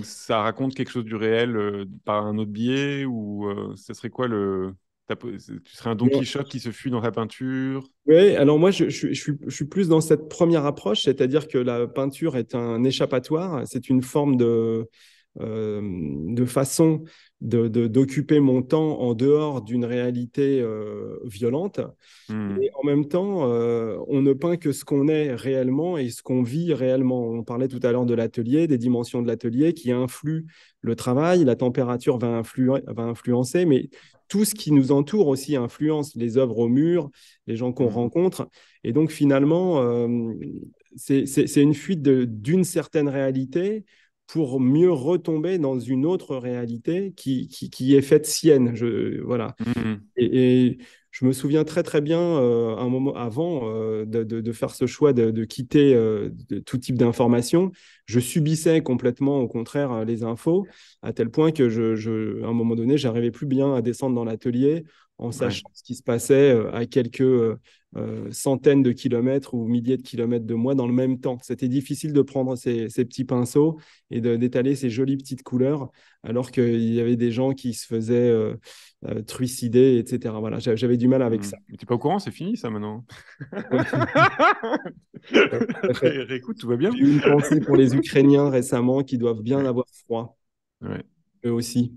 ça raconte quelque chose du réel euh, par un autre biais, ou ce euh, serait quoi le... Tu serais un Don Quichotte qui se fuit dans la peinture Oui, alors moi, je, suis, plus dans cette première approche, c'est-à-dire que la peinture est un échappatoire, c'est une forme de... Euh, de façon d'occuper de, d'occuper mon temps en dehors d'une réalité euh, violente. Hmm. Et en même temps, euh, on ne peint que ce qu'on est réellement et ce qu'on vit réellement. On parlait tout à l'heure de l'atelier, des dimensions de l'atelier qui influent le travail, la température va, influencer, mais tout ce qui nous entoure aussi influence les œuvres au mur, les gens qu'on hmm. rencontre. Et donc finalement, c'est une fuite d'une certaine réalité pour mieux retomber dans une autre réalité qui, qui, est faite sienne. Je, voilà. Mmh et, je me souviens très très bien euh, un moment avant euh, de, faire ce choix de, quitter euh, tout type d'information. Je subissais complètement, au contraire, les infos à tel point que je, un moment donné, j'arrivais plus bien à descendre dans l'atelier en sachant ce qui se passait à quelques euh, centaines de kilomètres ou milliers de kilomètres de moi dans le même temps. C'était difficile de prendre ces, petits pinceaux et d'étaler ces jolies petites couleurs alors qu'il y avait des gens qui se faisaient euh, euh, trucider, etc. Voilà, j'avais du mal avec hmm. ça. Tu t'es pas au courant, c'est fini ça maintenant (laughs) Ré tout va bien. une pensée pour les Ukrainiens récemment qui doivent bien avoir froid. Eux aussi.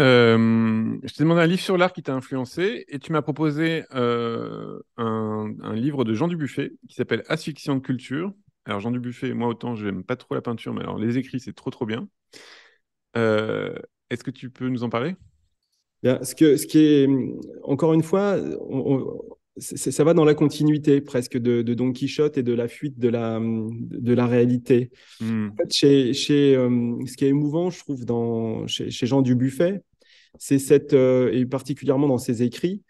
Euh, je t'ai demandé un livre sur l'art qui t'a influencé et tu m'as proposé euh, un, livre de Jean Dubuffet qui s'appelle Asphyxiant de culture. Alors Jean Dubuffet, moi autant je n'aime pas trop la peinture, mais alors les écrits c'est trop trop bien. Euh, est-ce que tu peux nous en parler ce, que, ce, qui est, encore une fois, on, ça va dans la continuité presque de, Don Quichotte et de la fuite de la, de la réalité. Hmm. chez, euh, ce qui est émouvant, je trouve, dans, chez, Jean Dubuffet, c'est cette, euh, et particulièrement dans ses écrits,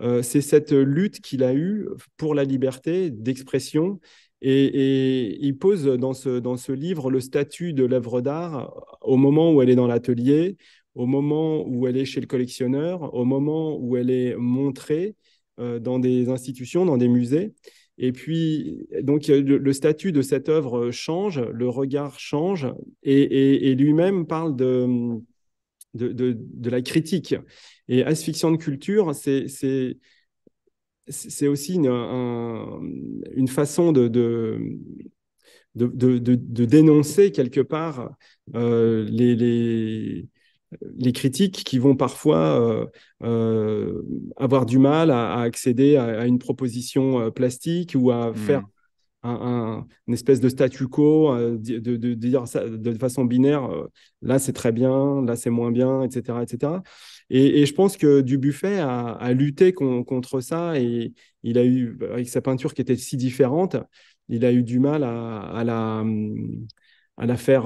euh, c'est cette lutte qu'il a eue pour la liberté d'expression. Et, et, il pose dans ce, dans ce livre le statut de l'œuvre d'art au moment où elle est dans l'atelier, au moment où elle est chez le collectionneur, au moment où elle est montrée euh, dans des institutions, dans des musées. Et puis, donc, le, statut de cette œuvre euh, change, le regard change, et, lui-même parle de, de, la critique. Et Asphyxiant de culture, c'est aussi une, une façon de, de, dénoncer quelque part euh, les les critiques qui vont parfois euh, euh, avoir du mal à, accéder à, une proposition euh, plastique ou à hmm. faire une espèce de statu quo, de, dire de façon binaire, là c'est très bien, là c'est moins bien, etc. etc. Et, je pense que Dubuffet a, lutté contre ça et il a eu, avec sa peinture qui était si différente, il a eu du mal à, la, à la faire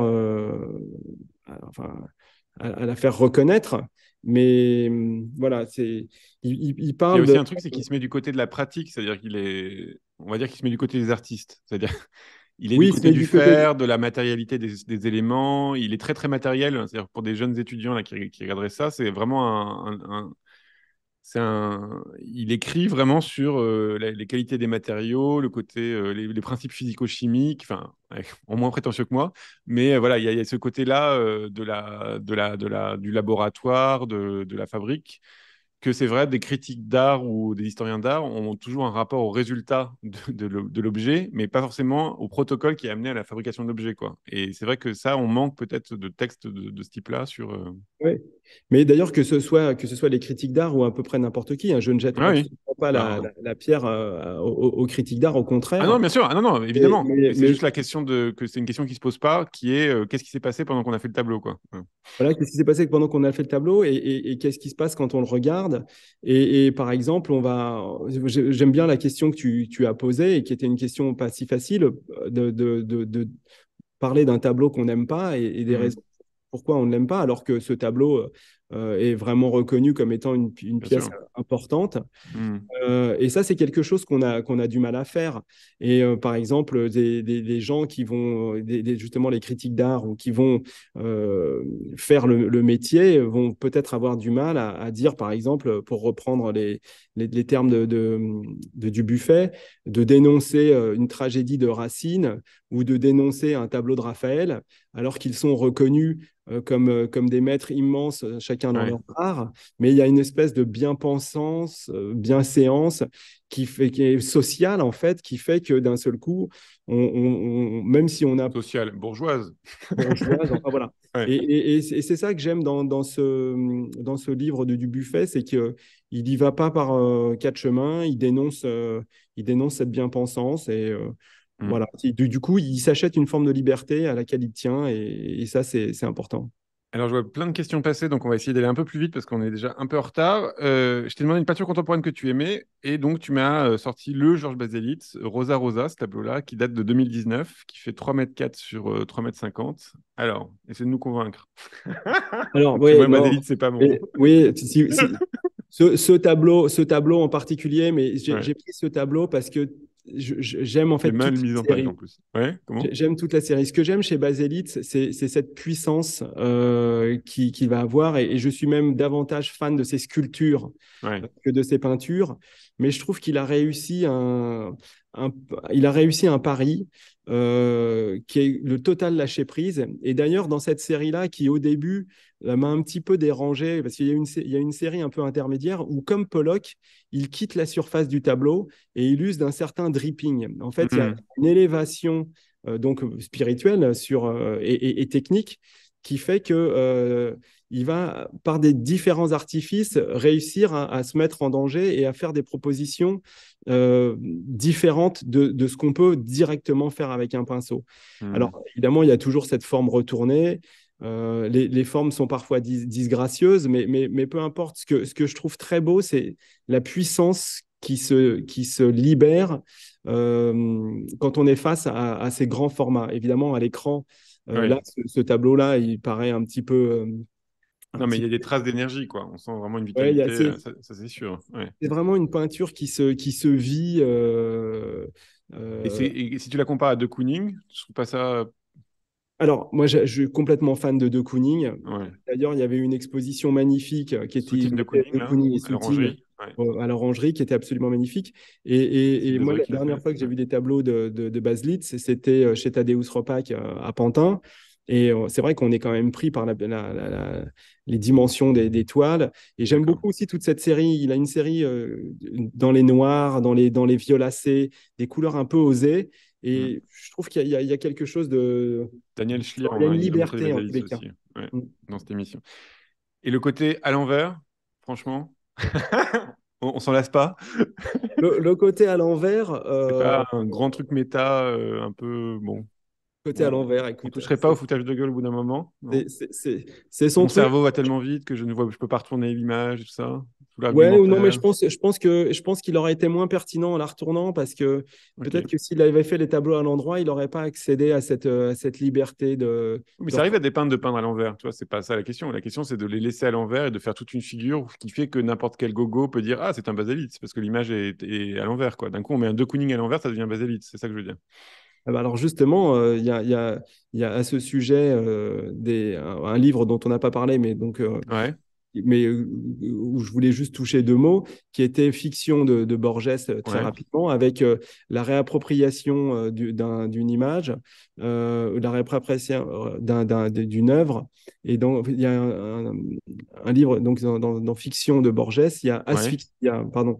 à, la faire reconnaître. Mais hum, voilà, c'est il, parle. Il y a aussi un truc, c'est qu'il se met du côté de la pratique, c'est-à-dire qu'il est, on va dire qu'il se met du côté des artistes, c'est-à-dire (laughs) il est du côté du, faire de la matérialité des, éléments. Il est très très matériel. Hein. C'est-à-dire pour des jeunes étudiants là, qui, qui regarderaient ça, c'est vraiment un, il écrit vraiment sur euh, les qualités des matériaux, le côté, euh, les, principes physico-chimiques, enfin, en moins prétentieux que moi, mais euh, voilà, il y, a ce côté-là du laboratoire, de la fabrique, c'est vrai, des critiques d'art ou des historiens d'art ont toujours un rapport au résultat de, l'objet, mais pas forcément au protocole qui est amené à la fabrication de l'objet. Quoi. Et c'est vrai que ça, on manque peut-être de textes de, ce type-là sur... Euh, oui, mais d'ailleurs, que ce, soit, que ce soit les critiques d'art ou à peu près n'importe qui, je ne jette pas la, pierre euh, aux, critiques d'art, au contraire. Ah non, bien sûr, ah non, non, évidemment. c'est juste la question de, que c'est une question qui se pose pas, qui est euh, qu'est-ce qui s'est passé pendant qu'on a fait le tableau. Quoi. Voilà, qu'est-ce qui s'est passé pendant qu'on a fait le tableau et qu'est-ce qui se passe quand on le regarde et, par exemple, on va, j'aime bien la question que tu, as posée et qui était une question pas si facile de, parler d'un tableau qu'on n'aime pas et, des mmh. raisons pourquoi on ne l'aime pas, alors que ce tableau, euh, est vraiment reconnue comme étant une, pièce importante. Mmh. Euh, et ça, c'est quelque chose qu'on a, qu'on a du mal à faire. Et euh, par exemple, des, gens qui vont, justement les critiques d'art ou qui vont faire le, métier vont peut-être avoir du mal à, dire, par exemple, pour reprendre les, les, termes de, de, du buffet, de dénoncer une tragédie de Racine ou de dénoncer un tableau de Raphaël, alors qu'ils sont reconnus euh, comme, euh, comme des maîtres immenses, euh, chacun dans leur art. Mais il y a une espèce de bien-pensance, bienséance bien-séance, qui, fait, qui est sociale, en fait, qui fait que d'un seul coup, même si on a. Sociale, bourgeoise. voilà. (laughs) Et, c'est ça que j'aime dans, ce, dans ce livre de Dubuffet, c'est que il n'y va pas par quatre chemins, il dénonce, il dénonce cette bien-pensance et Mm. Voilà. Du, coup, il s'achète une forme de liberté à laquelle il tient et, ça, c'est important. Alors, je vois plein de questions passer, donc on va essayer d'aller un peu plus vite parce qu'on est déjà un peu en retard. Euh, je t'ai demandé une peinture contemporaine que tu aimais et donc tu m'as euh, sorti le Georges Baselitz, Rosa Rosa, ce tableau-là, qui date de 2019, qui fait 3m4 sur 3m50. Euh, Alors, essaie de nous convaincre. (laughs) Alors, oui, c'est pas oui, (laughs) ce, tableau, ce tableau en particulier, mais j'ai pris ce tableau parce que j'aime en fait. mise en en plus. j'aime toute la série. Ce que j'aime chez Baselitz, c'est cette puissance euh, qu'il qui va avoir. Et, je suis même davantage fan de ses sculptures euh, que de ses peintures. Mais je trouve qu'il a réussi un, un, il a réussi un pari. Euh, qui est le total lâcher prise. Et d'ailleurs, dans cette série-là, qui au début euh, m'a un petit peu dérangé, parce qu'il y, y, a une série un peu intermédiaire où, comme Pollock, il quitte la surface du tableau et il use d'un certain dripping. En fait, il y a hmm. une élévation euh, donc spirituelle sur, et, et, technique qui fait que il va, par des différents artifices, réussir à, se mettre en danger et à faire des propositions euh, différentes de, de ce qu'on peut directement faire avec un pinceau. Mmh. Alors, évidemment, il y a toujours cette forme retournée. Euh, les, les, formes sont parfois disgracieuses, mais, mais, mais, peu importe. Ce que, ce que je trouve très beau, c'est la puissance qui se, qui se libère euh, quand on est face à, ces grands formats. Évidemment, à l'écran, là, ce tableau-là, il paraît un petit peu non, mais il y a des traces d'énergie, quoi. On sent vraiment une vitalité, euh, ça, c'est sûr. C'est vraiment une peinture qui se, qui se vit. Euh, euh. Et, si tu la compares à De Kooning, ne trouves pas ça alors, moi, je, suis complètement fan de De Kooning. D'ailleurs, il y avait une exposition magnifique qui était de Kooning, de hein, à l'orangerie, qui était absolument magnifique. Et, et, moi, la dernière fois que j'ai vu des tableaux de, de, c'était chez Tadeusz Ropac à Pantin. Et euh, c'est vrai qu'on est quand même pris par la, les dimensions des, toiles. Et j'aime beaucoup aussi toute cette série. Il a une série euh, dans les noirs, dans les, dans les violacés, des couleurs un peu osées. Et mmh. je trouve qu'il y, a quelque chose de. Daniel Schlier, liberté en mmh. dans cette émission. Et le côté à l'envers, franchement, (laughs) on, s'en lasse pas. le, côté à l'envers. (laughs) Euh, un grand truc méta, un peu. Bon. Côté à l'envers, écoute. On toucherait pas au foutage de gueule au bout d'un moment. C'est son Mon cerveau va tellement vite que je ne vois, je peux pas retourner l'image et tout ça. Ouais, ou non, mais je pense, je pense que je pense qu'il aurait été moins pertinent en la retournant parce que peut-être que s'il avait fait les tableaux à l'endroit, il n'aurait pas accédé à cette, euh, liberté de. Mais ça arrive à des peintres de peindre à l'envers, tu vois, c'est pas ça la question. La question, c'est de les laisser à l'envers et de faire toute une figure qui fait que n'importe quel gogo peut dire Ah, c'est un basalite, parce que l'image est, à l'envers, quoi. D'un coup, on met un De Kooning à l'envers, ça devient un basalite, c'est ça que je veux dire. Ah bah alors justement, euh, il y, a, à ce sujet euh, un, livre dont on n'a pas parlé, mais donc euh, mais où je voulais juste toucher deux mots, qui était Fiction de, Borges très rapidement, avec la réappropriation d'une image, la réappropriation d'une œuvre. Et donc il y a un, livre donc dans, Fiction de Borges, il y a, Asphyxia ». pardon.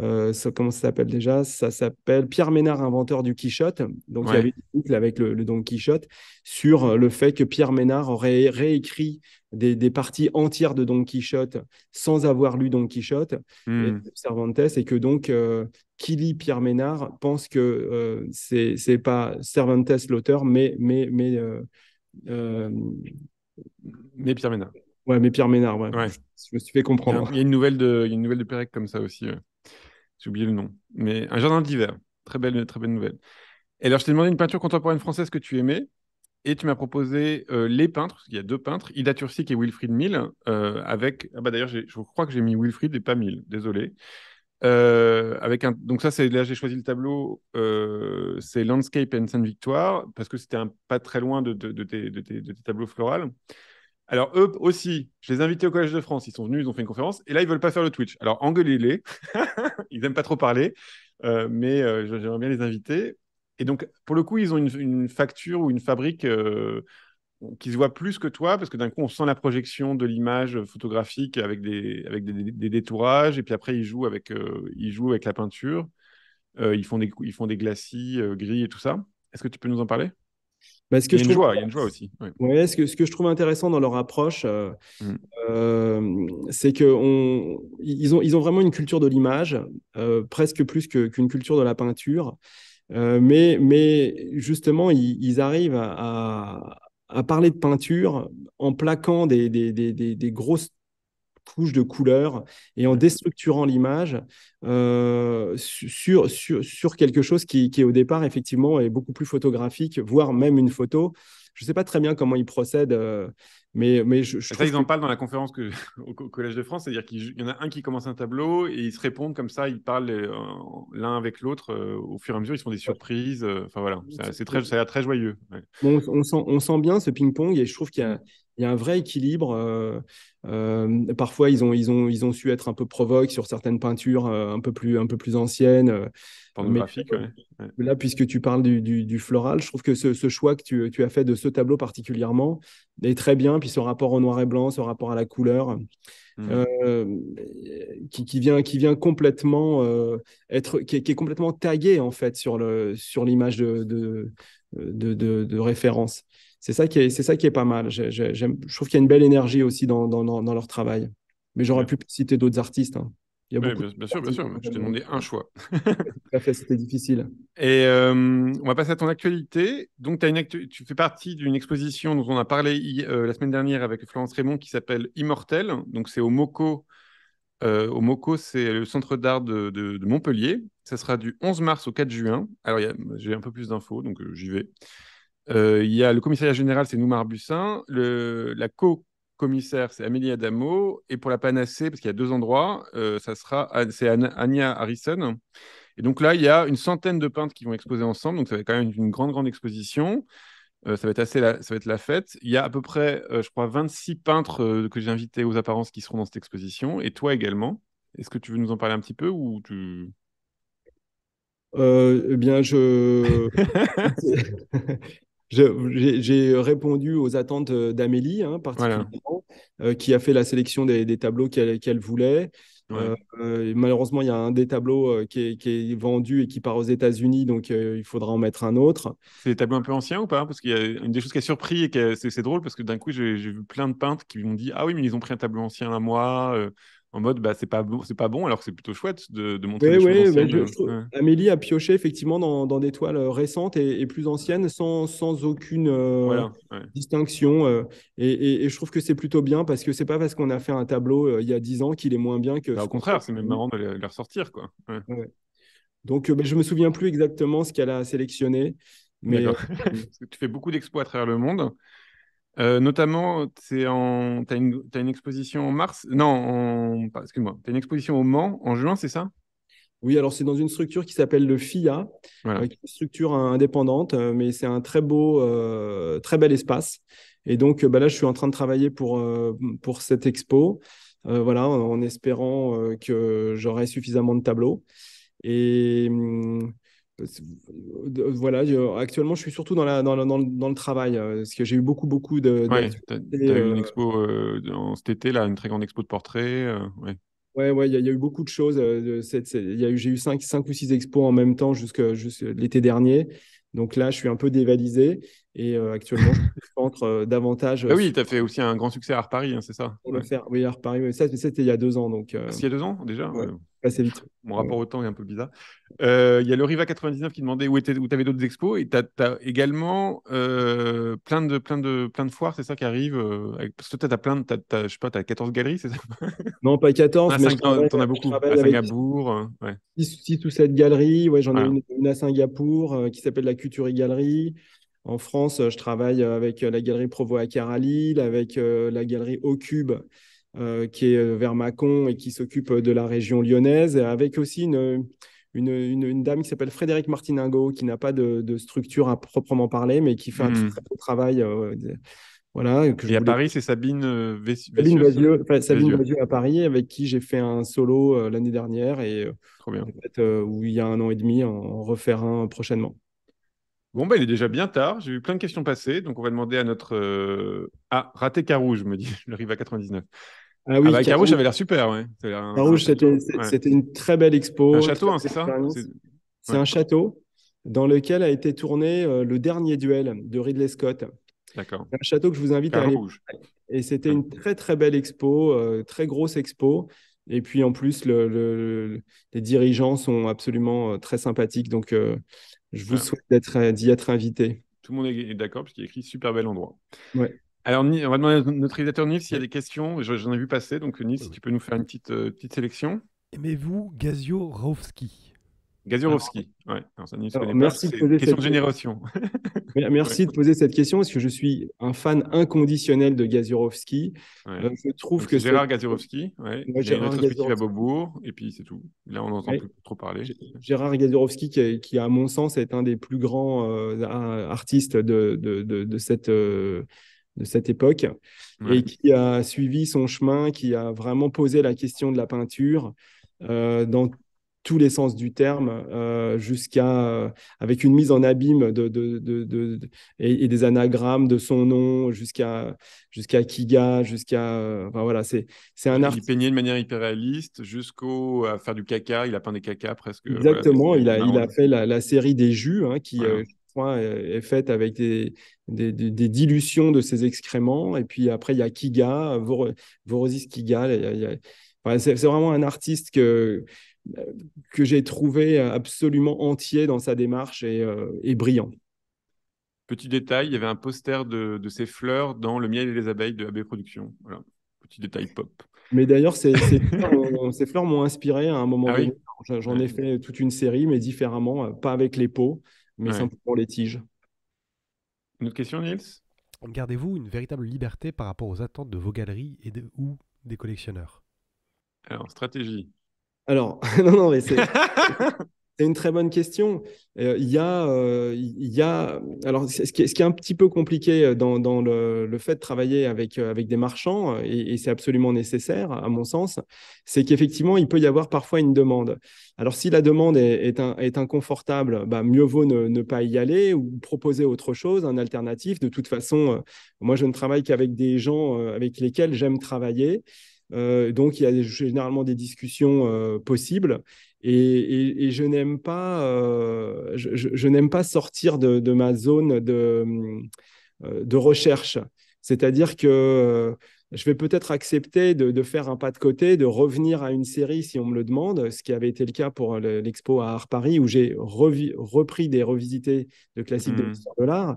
Euh, comment ça s'appelle déjà Ça s'appelle Pierre Ménard, inventeur du Quichotte. Donc, il y avait une boucle avec le, Don Quichotte sur euh, le fait que Pierre Ménard aurait réécrit des, parties entières de Don Quichotte sans avoir lu Don Quichotte et hmm. Cervantes, et que donc euh, qui lit Pierre Ménard pense que c'est pas Cervantes l'auteur, mais mais mais mais Pierre Ménard. Ouais, mais Pierre Ménard, ouais. Je me suis fait comprendre. Il y a une nouvelle de, une nouvelle de Pérec comme ça aussi j'ai oublié le nom, mais un jardin d'hiver. Très belle, très belle nouvelle. Et alors, je t'ai demandé une peinture contemporaine française que tu aimais, et tu m'as proposé euh, les peintres, parce y a deux peintres, Ida Turcic et Wilfried Mill, euh, avec, ah bah, d'ailleurs, je crois que j'ai mis Wilfried et pas Mill, désolé. Euh, avec un, donc ça, c'est là j'ai choisi le tableau, c'est Landscape and Sainte-Victoire, parce que c'était pas très loin de, de, tes, de tes tableaux floraux. Alors, eux aussi, je les ai invités au Collège de France. Ils sont venus, ils ont fait une conférence. Et là, ils veulent pas faire le Twitch. Alors, engueulez-les. (laughs) ils n'aiment pas trop parler. Euh, mais euh, j'aimerais bien les inviter. Et donc, pour le coup, ils ont une, facture ou une fabrique euh, qui se voit plus que toi, parce que d'un coup, on sent la projection de l'image photographique avec des, avec des, détourages. Et puis après, ils jouent avec, ils jouent avec la peinture. ils, font des, ils font des glacis gris et tout ça. Est-ce que tu peux nous en parler ce que je une trouve... aussi. ce, que, je trouve intéressant dans leur approche, euh, mmh. euh, c'est qu'ils on... ont, vraiment une culture de l'image, euh, presque plus qu'une culture de la peinture. mais, justement, ils, arrivent à, parler de peinture en plaquant des grosses couche de couleurs et en déstructurant l'image euh, sur, sur, sur, quelque chose qui, qui, au départ, effectivement, est beaucoup plus photographique, voire même une photo. Je ne sais pas très bien comment ils procèdent, euh, mais, mais je, ça, ils en parlent dans la conférence que, (laughs) au Collège de France, c'est-à-dire qu'il y en a un qui commence un tableau et ils se répondent comme ça, ils parlent euh, l'un avec l'autre au fur et à mesure, ils font des surprises. Enfin voilà, c'est très, ça a l'air très joyeux. Bon, on, sent, on, sent, bien ce ping-pong et je trouve qu'il y, a mm il y a un vrai équilibre. Euh, euh, parfois, ils ont, ils, ont, ils ont su être un peu provoques sur certaines peintures euh, un, peu plus, un peu plus anciennes. Mais, Là, puisque tu parles du, floral, je trouve que ce, choix que tu, as fait de ce tableau particulièrement est très bien. Puis ce rapport au noir et blanc, ce rapport à la couleur, hmm. qui, vient, qui vient complètement être, qui est, complètement tagué en fait sur l'image sur de, de, de, référence c'est ça qui est, pas mal. Je, trouve qu'il y a une belle énergie aussi dans, leur travail. Mais j'aurais pu citer d'autres artistes. Hein. bien, sûr, bien sûr. Je t'ai demandé un choix. (laughs) Tout c'était difficile. Et euh, on va passer à ton actualité. Donc, tu fais partie d'une exposition dont on a parlé euh, la semaine dernière avec Florence Raymond qui s'appelle Immortel. Donc, c'est au MOCO. Euh, au MOCO, c'est le centre d'art de, de, Montpellier. Ça sera du 11 mars au 4 juin. Alors, j'ai un peu plus d'infos, donc j'y vais. Euh, il y a le commissariat général, c'est Noumar Bussin. Le, la co-commissaire, c'est Amélie Adamo. Et pour la panacée, parce qu'il y a deux endroits, euh, ça sera c'est Ania Harrison. Et donc là, il y a une centaine de peintres qui vont exposer ensemble. Donc ça va être quand même une grande, grande exposition. Euh, ça, va être assez la, ça va être la fête. Il y a à peu près, je crois, 26 peintres que j'ai invités aux apparences qui seront dans cette exposition. Et toi également. Est-ce que tu veux nous en parler un petit peu ou tu... eh bien, je. (laughs) (laughs) J'ai répondu aux attentes euh, d'Amélie, hein, particulièrement, euh, qui a fait la sélection des, tableaux qu'elle voulait. Euh, malheureusement, il y a un des tableaux qui est, vendu et qui part aux États-Unis, donc il faudra en mettre un autre. C'est des tableaux un peu anciens ou pas Parce qu'il y a une des choses qui a surpris et c'est drôle parce que d'un coup, j'ai vu plein de peintres qui m'ont dit Ah oui, mais ils ont pris un tableau ancien à moi en mode bah, c'est pas, bon, pas bon, alors que c'est plutôt chouette de, montrer choses euh, Amélie a pioché effectivement dans, des toiles euh, récentes et, plus anciennes sans, aucune euh, distinction. et, je trouve que c'est plutôt bien parce que c'est pas parce qu'on a fait un tableau il y a 10 ans qu'il est moins bien que. Bah, au contraire, c'est même marrant de le ressortir. Quoi. Donc je bah, je me souviens plus exactement ce qu'elle a sélectionné. Mais... (laughs) tu fais beaucoup d'expos à travers le monde. Euh, notamment, tu en... as, une... une exposition en mars. Non, en... excuse-moi. Tu as une exposition au Mans en juin, c'est ça Oui, alors c'est dans une structure qui s'appelle le FIA, une structure indépendante, euh, mais c'est un très beau, euh, très bel espace. Et donc bah là, je suis en train de travailler pour, pour cette expo, voilà, en, espérant que j'aurai suffisamment de tableaux. Et. Hum, euh, voilà, actuellement, je suis surtout dans, la, dans, dans, le, travail, euh, parce que j'ai eu beaucoup, beaucoup de. tu as, eu une euh, expo en cet été, là, une très grande expo de portraits. ouais. Ouais, il y, a eu beaucoup de choses. J'ai eu 5 cinq, cinq, ou 6 expos en même temps jusque l'été dernier. Donc là, je suis un peu dévalisé. Et euh, actuellement, je (laughs) pense euh, davantage. Euh, ah oui, tu as fait aussi un grand succès à Art Paris, hein, c'est ça Oui, Art Paris, mais ça, c'était il y a deux ans. Donc, ah, il y a deux ans déjà vite. Mon rapport au temps est un peu bizarre. Il y a le Riva 99 qui demandait où tu avais d'autres expos et tu as, également plein, de, plein, de, plein de foires, c'est ça qui arrive Parce que tu as plein de. as, sais pas, tu as 14 galeries, c'est ça Non, pas 14. Ah, mais tu en as beaucoup. À Singapour. 6, ou 7 galeries. Ouais, J'en ai ah. une, une, à Singapour qui s'appelle la Culture et Galerie. En France, euh, je travaille euh, avec euh, la galerie Provo à Caralil, avec la galerie Ocube, qui est vers Mâcon et qui s'occupe de la région lyonnaise, avec aussi une, dame qui s'appelle Frédéric Martiningo, qui n'a pas de, structure à proprement parler, mais qui fait un hmm. très beau travail. Voilà, et à Paris, c'est Sabine Vessieux. Sabine à Paris, avec qui j'ai fait un solo l'année dernière et où il y a un an et demi, on en refaire un prochainement. Bon, bah, il est déjà bien tard. J'ai eu plein de questions passées. Donc, on va demander à notre. Ah, raté Carouge, me dit. Je (laughs) riva à 99. Ah oui, ah bah, avait l'air super. Ouais. Carouge, c'était une très belle expo. Un château, hein, c'est ça C'est un château dans lequel a été tourné euh, le dernier duel de Ridley Scott. D'accord. Un château que je vous invite à aller. Et c'était une très, très belle expo, euh, très grosse expo. Et puis en plus, les dirigeants sont absolument très sympathiques. Donc, je vous souhaite euh, d'y être invité. Tout le monde est d'accord, parce qu'il écrit super bel endroit. Ouais. Alors, on va demander à notre réalisateur Nils s'il y a des questions. J'en ai vu passer, donc Nils, tu peux nous faire une petite, euh, petite sélection. Aimez-vous Gazio Rowski Gazurovski. merci de poser cette génération. (laughs) merci de poser cette question parce que je suis un fan inconditionnel de Gazurovski. Euh, je trouve que Gérard Gazurovski, ouais. il a à Beaubourg et puis c'est tout. Là, on n'entend plus trop parler. Gérard Gazurovski, qui, à mon sens est un des plus grands euh, artistes de, de, de, cette euh, de cette époque et qui a suivi son chemin, qui a vraiment posé la question de la peinture euh, dans tous les sens du terme, euh, jusqu'à euh, avec une mise en abîme de, de, et, des anagrammes de son nom jusqu'à jusqu'à Kiga, jusqu'à euh, enfin voilà, c'est c'est un art. Il peignait de manière hyper réaliste jusqu'au à faire du caca. Il a peint des caca presque. Exactement. il a il a fait la, série des jus hein, qui. est faite avec des, des, dilutions de ses excréments. Et puis après, il y a Kiga, Vorosis Kiga. c'est, vraiment un artiste que, que j'ai trouvé absolument entier dans sa démarche euh, et, brillant. Petit détail, il y avait un poster de, ces fleurs dans Le miel et les abeilles de AB Productions. Voilà. Petit détail pop. Mais d'ailleurs, ces, fleurs m'ont inspiré à un moment ah donné. J'en ai fait toute une série, mais différemment, euh, pas avec les pots, mais simplement les tiges. Une autre question, Niels Gardez-vous une véritable liberté par rapport aux attentes de vos galeries et ou des collectionneurs Alors, stratégie. Alors, (laughs) non, non, (laughs) c'est. une très bonne question. Euh, il y, a, euh, y a, alors ce qui, est, un petit peu compliqué euh, dans, le, fait de travailler avec, avec des marchands, et, c'est absolument nécessaire à mon sens, c'est qu'effectivement il peut y avoir parfois une demande. Alors si la demande est, est, inconfortable, bah, mieux vaut ne, ne, pas y aller ou proposer autre chose, un alternatif. De toute façon, moi je ne travaille qu'avec des gens avec lesquels j'aime travailler. Euh, donc, il y a généralement des discussions euh, possibles. Et, je n'aime pas, euh, je, n'aime pas sortir de, ma zone de, recherche. C'est-à-dire que je vais peut-être accepter de, faire un pas de côté, de revenir à une série si on me le demande, ce qui avait été le cas pour l'expo à Art Paris, où j'ai repris des revisités de classiques de mmh. l'histoire de l'art,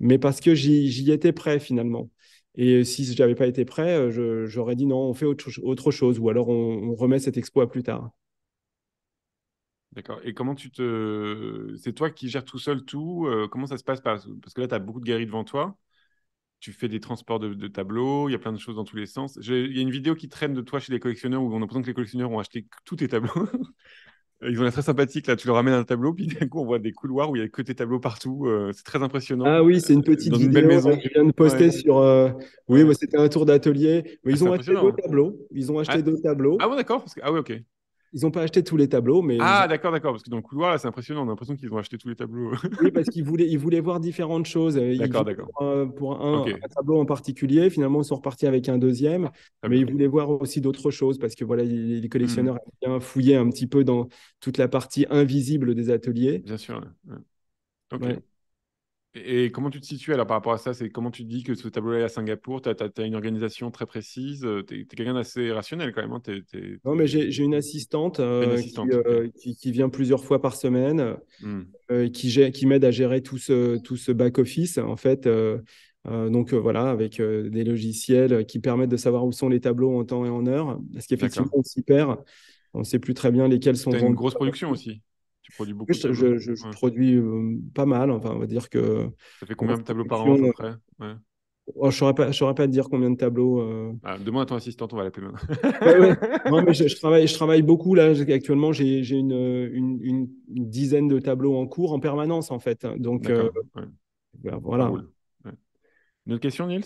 mais parce que j'y étais prêt finalement. Et euh, si je n'avais pas été prêt, euh, j'aurais dit non, on fait autre, autre chose, ou alors on, remet cette expo à plus tard. D'accord. Et comment tu te. C'est toi qui gères tout seul tout euh, Comment ça se passe Parce que là, tu as beaucoup de galeries devant toi. Tu fais des transports de, de tableaux, il y a plein de choses dans tous les sens. Il y a une vidéo qui traîne de toi chez les collectionneurs où on a l'impression que les collectionneurs ont acheté tous tes tableaux. Euh, ils ont l'air très sympathiques. Là, tu leur ramènes un tableau, puis (laughs) d'un coup, on voit des couloirs où il n'y a que tes tableaux partout. Euh, c'est très impressionnant. Ah oui, c'est une petite une maison. je viens de poster sur. Euh, oui, c'était un tour d'atelier. Ah, ils ont acheté deux tableaux. Ils ont acheté ah. deux tableaux. Ah bon, d'accord. Que... Ah oui, ok. Ils n'ont pas acheté tous les tableaux, mais. Ah, d'accord, d'accord. Parce que dans le couloir, c'est impressionnant. On a l'impression qu'ils ont acheté tous les tableaux. (laughs) oui, parce qu'ils voulaient, ils voulaient voir différentes choses. D'accord, d'accord. Pour, un, tableau en particulier, finalement, ils sont repartis avec un deuxième. Ah, mais ils voulaient voir aussi d'autres choses parce que voilà, les, collectionneurs hmm. aiment bien fouiller un petit peu dans toute la partie invisible des ateliers. Bien sûr. Et comment tu te situes alors par rapport à ça C'est comment tu te dis que ce tableau-là est à Singapour Tu as, une organisation très précise Tu es, quelqu'un d'assez rationnel quand même hein. Non, mais j'ai une assistante, qui, vient plusieurs fois par semaine, mmh. qui, m'aide à gérer tout ce, tout ce back-office en fait. donc voilà, avec des logiciels qui permettent de savoir où sont les tableaux en temps et en heure. Parce qu'effectivement, on s'y perd. On ne sait plus très bien lesquels sont. Tu une grosse production aussi. Je, produis euh, pas mal, enfin, on va dire que. Ça fait combien de tableaux par an à peu euh, oh, je ne saurais, pas, te dire combien de tableaux. Euh. Bah, demain à ton assistante, on va l'appeler ouais, (laughs) je, travaille, je travaille beaucoup. Là, actuellement, j'ai une, dizaine de tableaux en cours en permanence, en fait. Hein. Donc, ben, voilà. Une autre question, Niels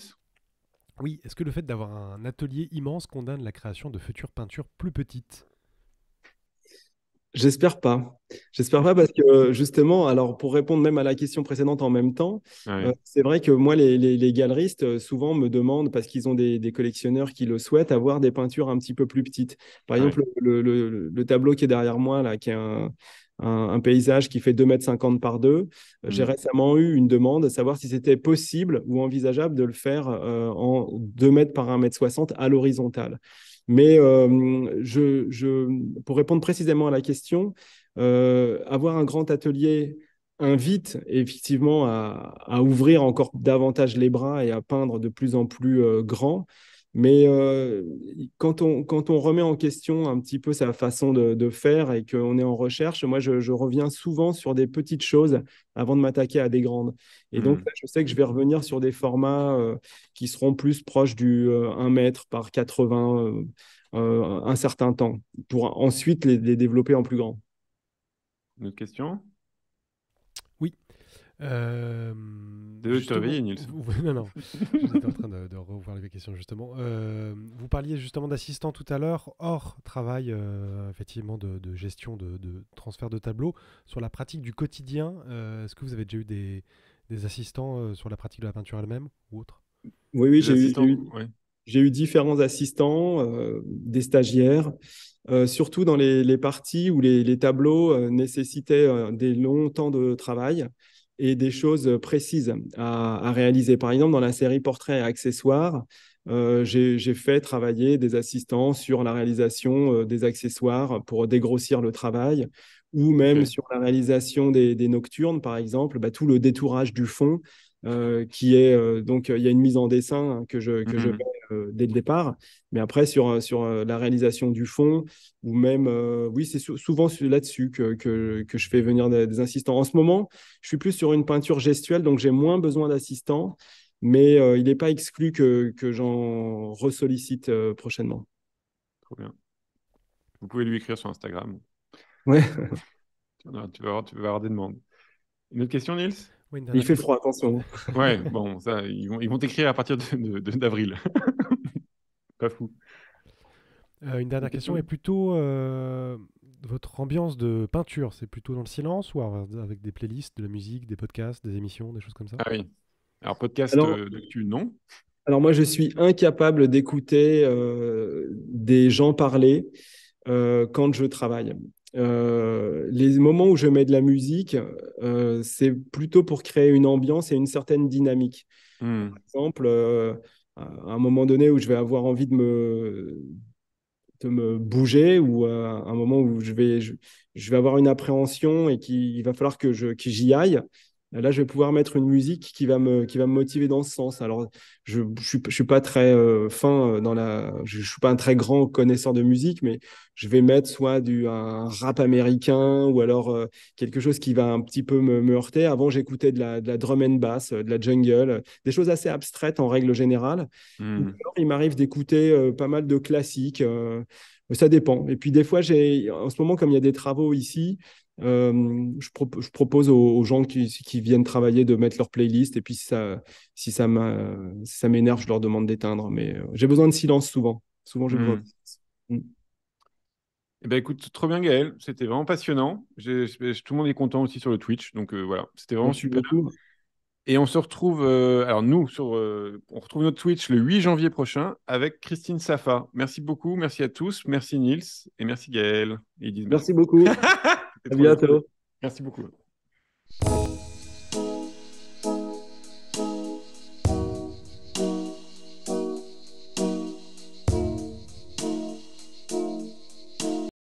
Oui, est-ce que le fait d'avoir un atelier immense condamne la création de futures peintures plus petites J'espère pas. J'espère pas parce que justement, alors pour répondre même à la question précédente en même temps, ah euh, c'est vrai que moi, les, galeristes euh, souvent me demandent, parce qu'ils ont des, collectionneurs qui le souhaitent, avoir des peintures un petit peu plus petites. Par ah exemple, le, tableau qui est derrière moi, là, qui est un, paysage qui fait 2,50 m par 2, euh, j'ai mm. récemment eu une demande à savoir si c'était possible ou envisageable de le faire en 2 mètres par 1,60 m à l'horizontale. Mais euh, je, je, pour répondre précisément à la question, euh, avoir un grand atelier invite effectivement à, ouvrir encore davantage les bras et à peindre de plus en plus euh, grand. Mais euh, quand, on, quand on remet en question un petit peu sa façon de, faire et qu'on est en recherche, moi, je, reviens souvent sur des petites choses avant de m'attaquer à des grandes. Et donc, mmh. je sais que je vais revenir sur des formats euh, qui seront plus proches du 1 euh, mètre par 80 un certain temps pour ensuite les, les développer en plus grand. Une autre question euh, de (laughs) Non, non. J'étais en train de, revoir les questions, justement. Euh, vous parliez justement d'assistant tout à l'heure, hors travail, euh, effectivement, de, gestion de, transfert de tableau. Sur la pratique du quotidien, euh, est-ce que vous avez déjà eu des, assistants sur la pratique de la peinture elle-même ou autre Oui, oui, j'ai eu, différents assistants, des stagiaires. surtout dans les, parties où les, tableaux nécessitaient des longs temps de travail et des choses précises à, réaliser. Par exemple, dans la série Portrait et accessoires, euh, j'ai fait travailler des assistants sur la réalisation euh, des accessoires pour dégrossir le travail, ou même sur la réalisation des, nocturnes, par exemple, bah, tout le détourage du fond, euh, qui est donc il y a une mise en dessin que je, que je mhm. Euh, dès le départ. Mais après, sur, euh, sur euh, la réalisation du fond, ou même, oui, c'est souvent là-dessus que, je fais venir des, assistants. En ce moment, je suis plus sur une peinture gestuelle, donc j'ai moins besoin d'assistants, mais il n'est pas exclu que, que j'en ressollicite prochainement. Trop bien. Vous pouvez lui écrire sur Instagram. Ouais. (laughs) tu, vas avoir, des demandes. Une autre question, Nils il fait froid, attention. ouais, bon, ça, ils vont, ils t'écrire à partir d'avril. De, pas fou. Euh, une dernière question est plutôt euh, votre ambiance de peinture, c'est plutôt dans le silence ou avec des playlists, de la musique, des podcasts, des émissions, des choses comme ça Ah oui. Alors podcast euh, non alors moi, je suis incapable d'écouter des gens parler quand je travaille. les moments où je mets de la musique, c'est plutôt pour créer une ambiance et une certaine dynamique. Hmm. Par exemple, à un moment donné où je vais avoir envie de me, me bouger ou à un moment où je vais, je, vais avoir une appréhension et qu'il va falloir que j'y aille Là, je vais pouvoir mettre une musique qui va me, qui va me motiver dans ce sens. Alors, je ne suis, pas très euh, fin euh, dans la. Je, suis pas un très grand connaisseur de musique, mais je vais mettre soit du un rap américain ou alors euh, quelque chose qui va un petit peu me, me heurter. Avant, j'écoutais de la, de la, drum and bass, de la jungle, des choses assez abstraites en règle générale. Hmm. il m'arrive d'écouter pas mal de classiques. ça dépend. Et puis des fois, j'ai en ce moment, comme il y a des travaux ici, euh, je, propose aux, gens qui, viennent travailler de mettre leur playlist et puis si ça, ça m'énerve, je leur demande d'éteindre. Mais euh, j'ai besoin de silence souvent. Souvent, j'ai besoin mmh. de silence. Mmh. Eh ben, écoute, trop bien Gaël, c'était vraiment passionnant. tout le monde est content aussi sur le Twitch, donc euh, voilà, c'était vraiment super. cool. Et on se retrouve, alors nous, sur, on retrouve notre Twitch le 8 janvier prochain avec Christine Safa. Merci beaucoup, merci à tous, merci Nils et merci Gaël. merci beaucoup. (laughs) À bientôt. Merci beaucoup.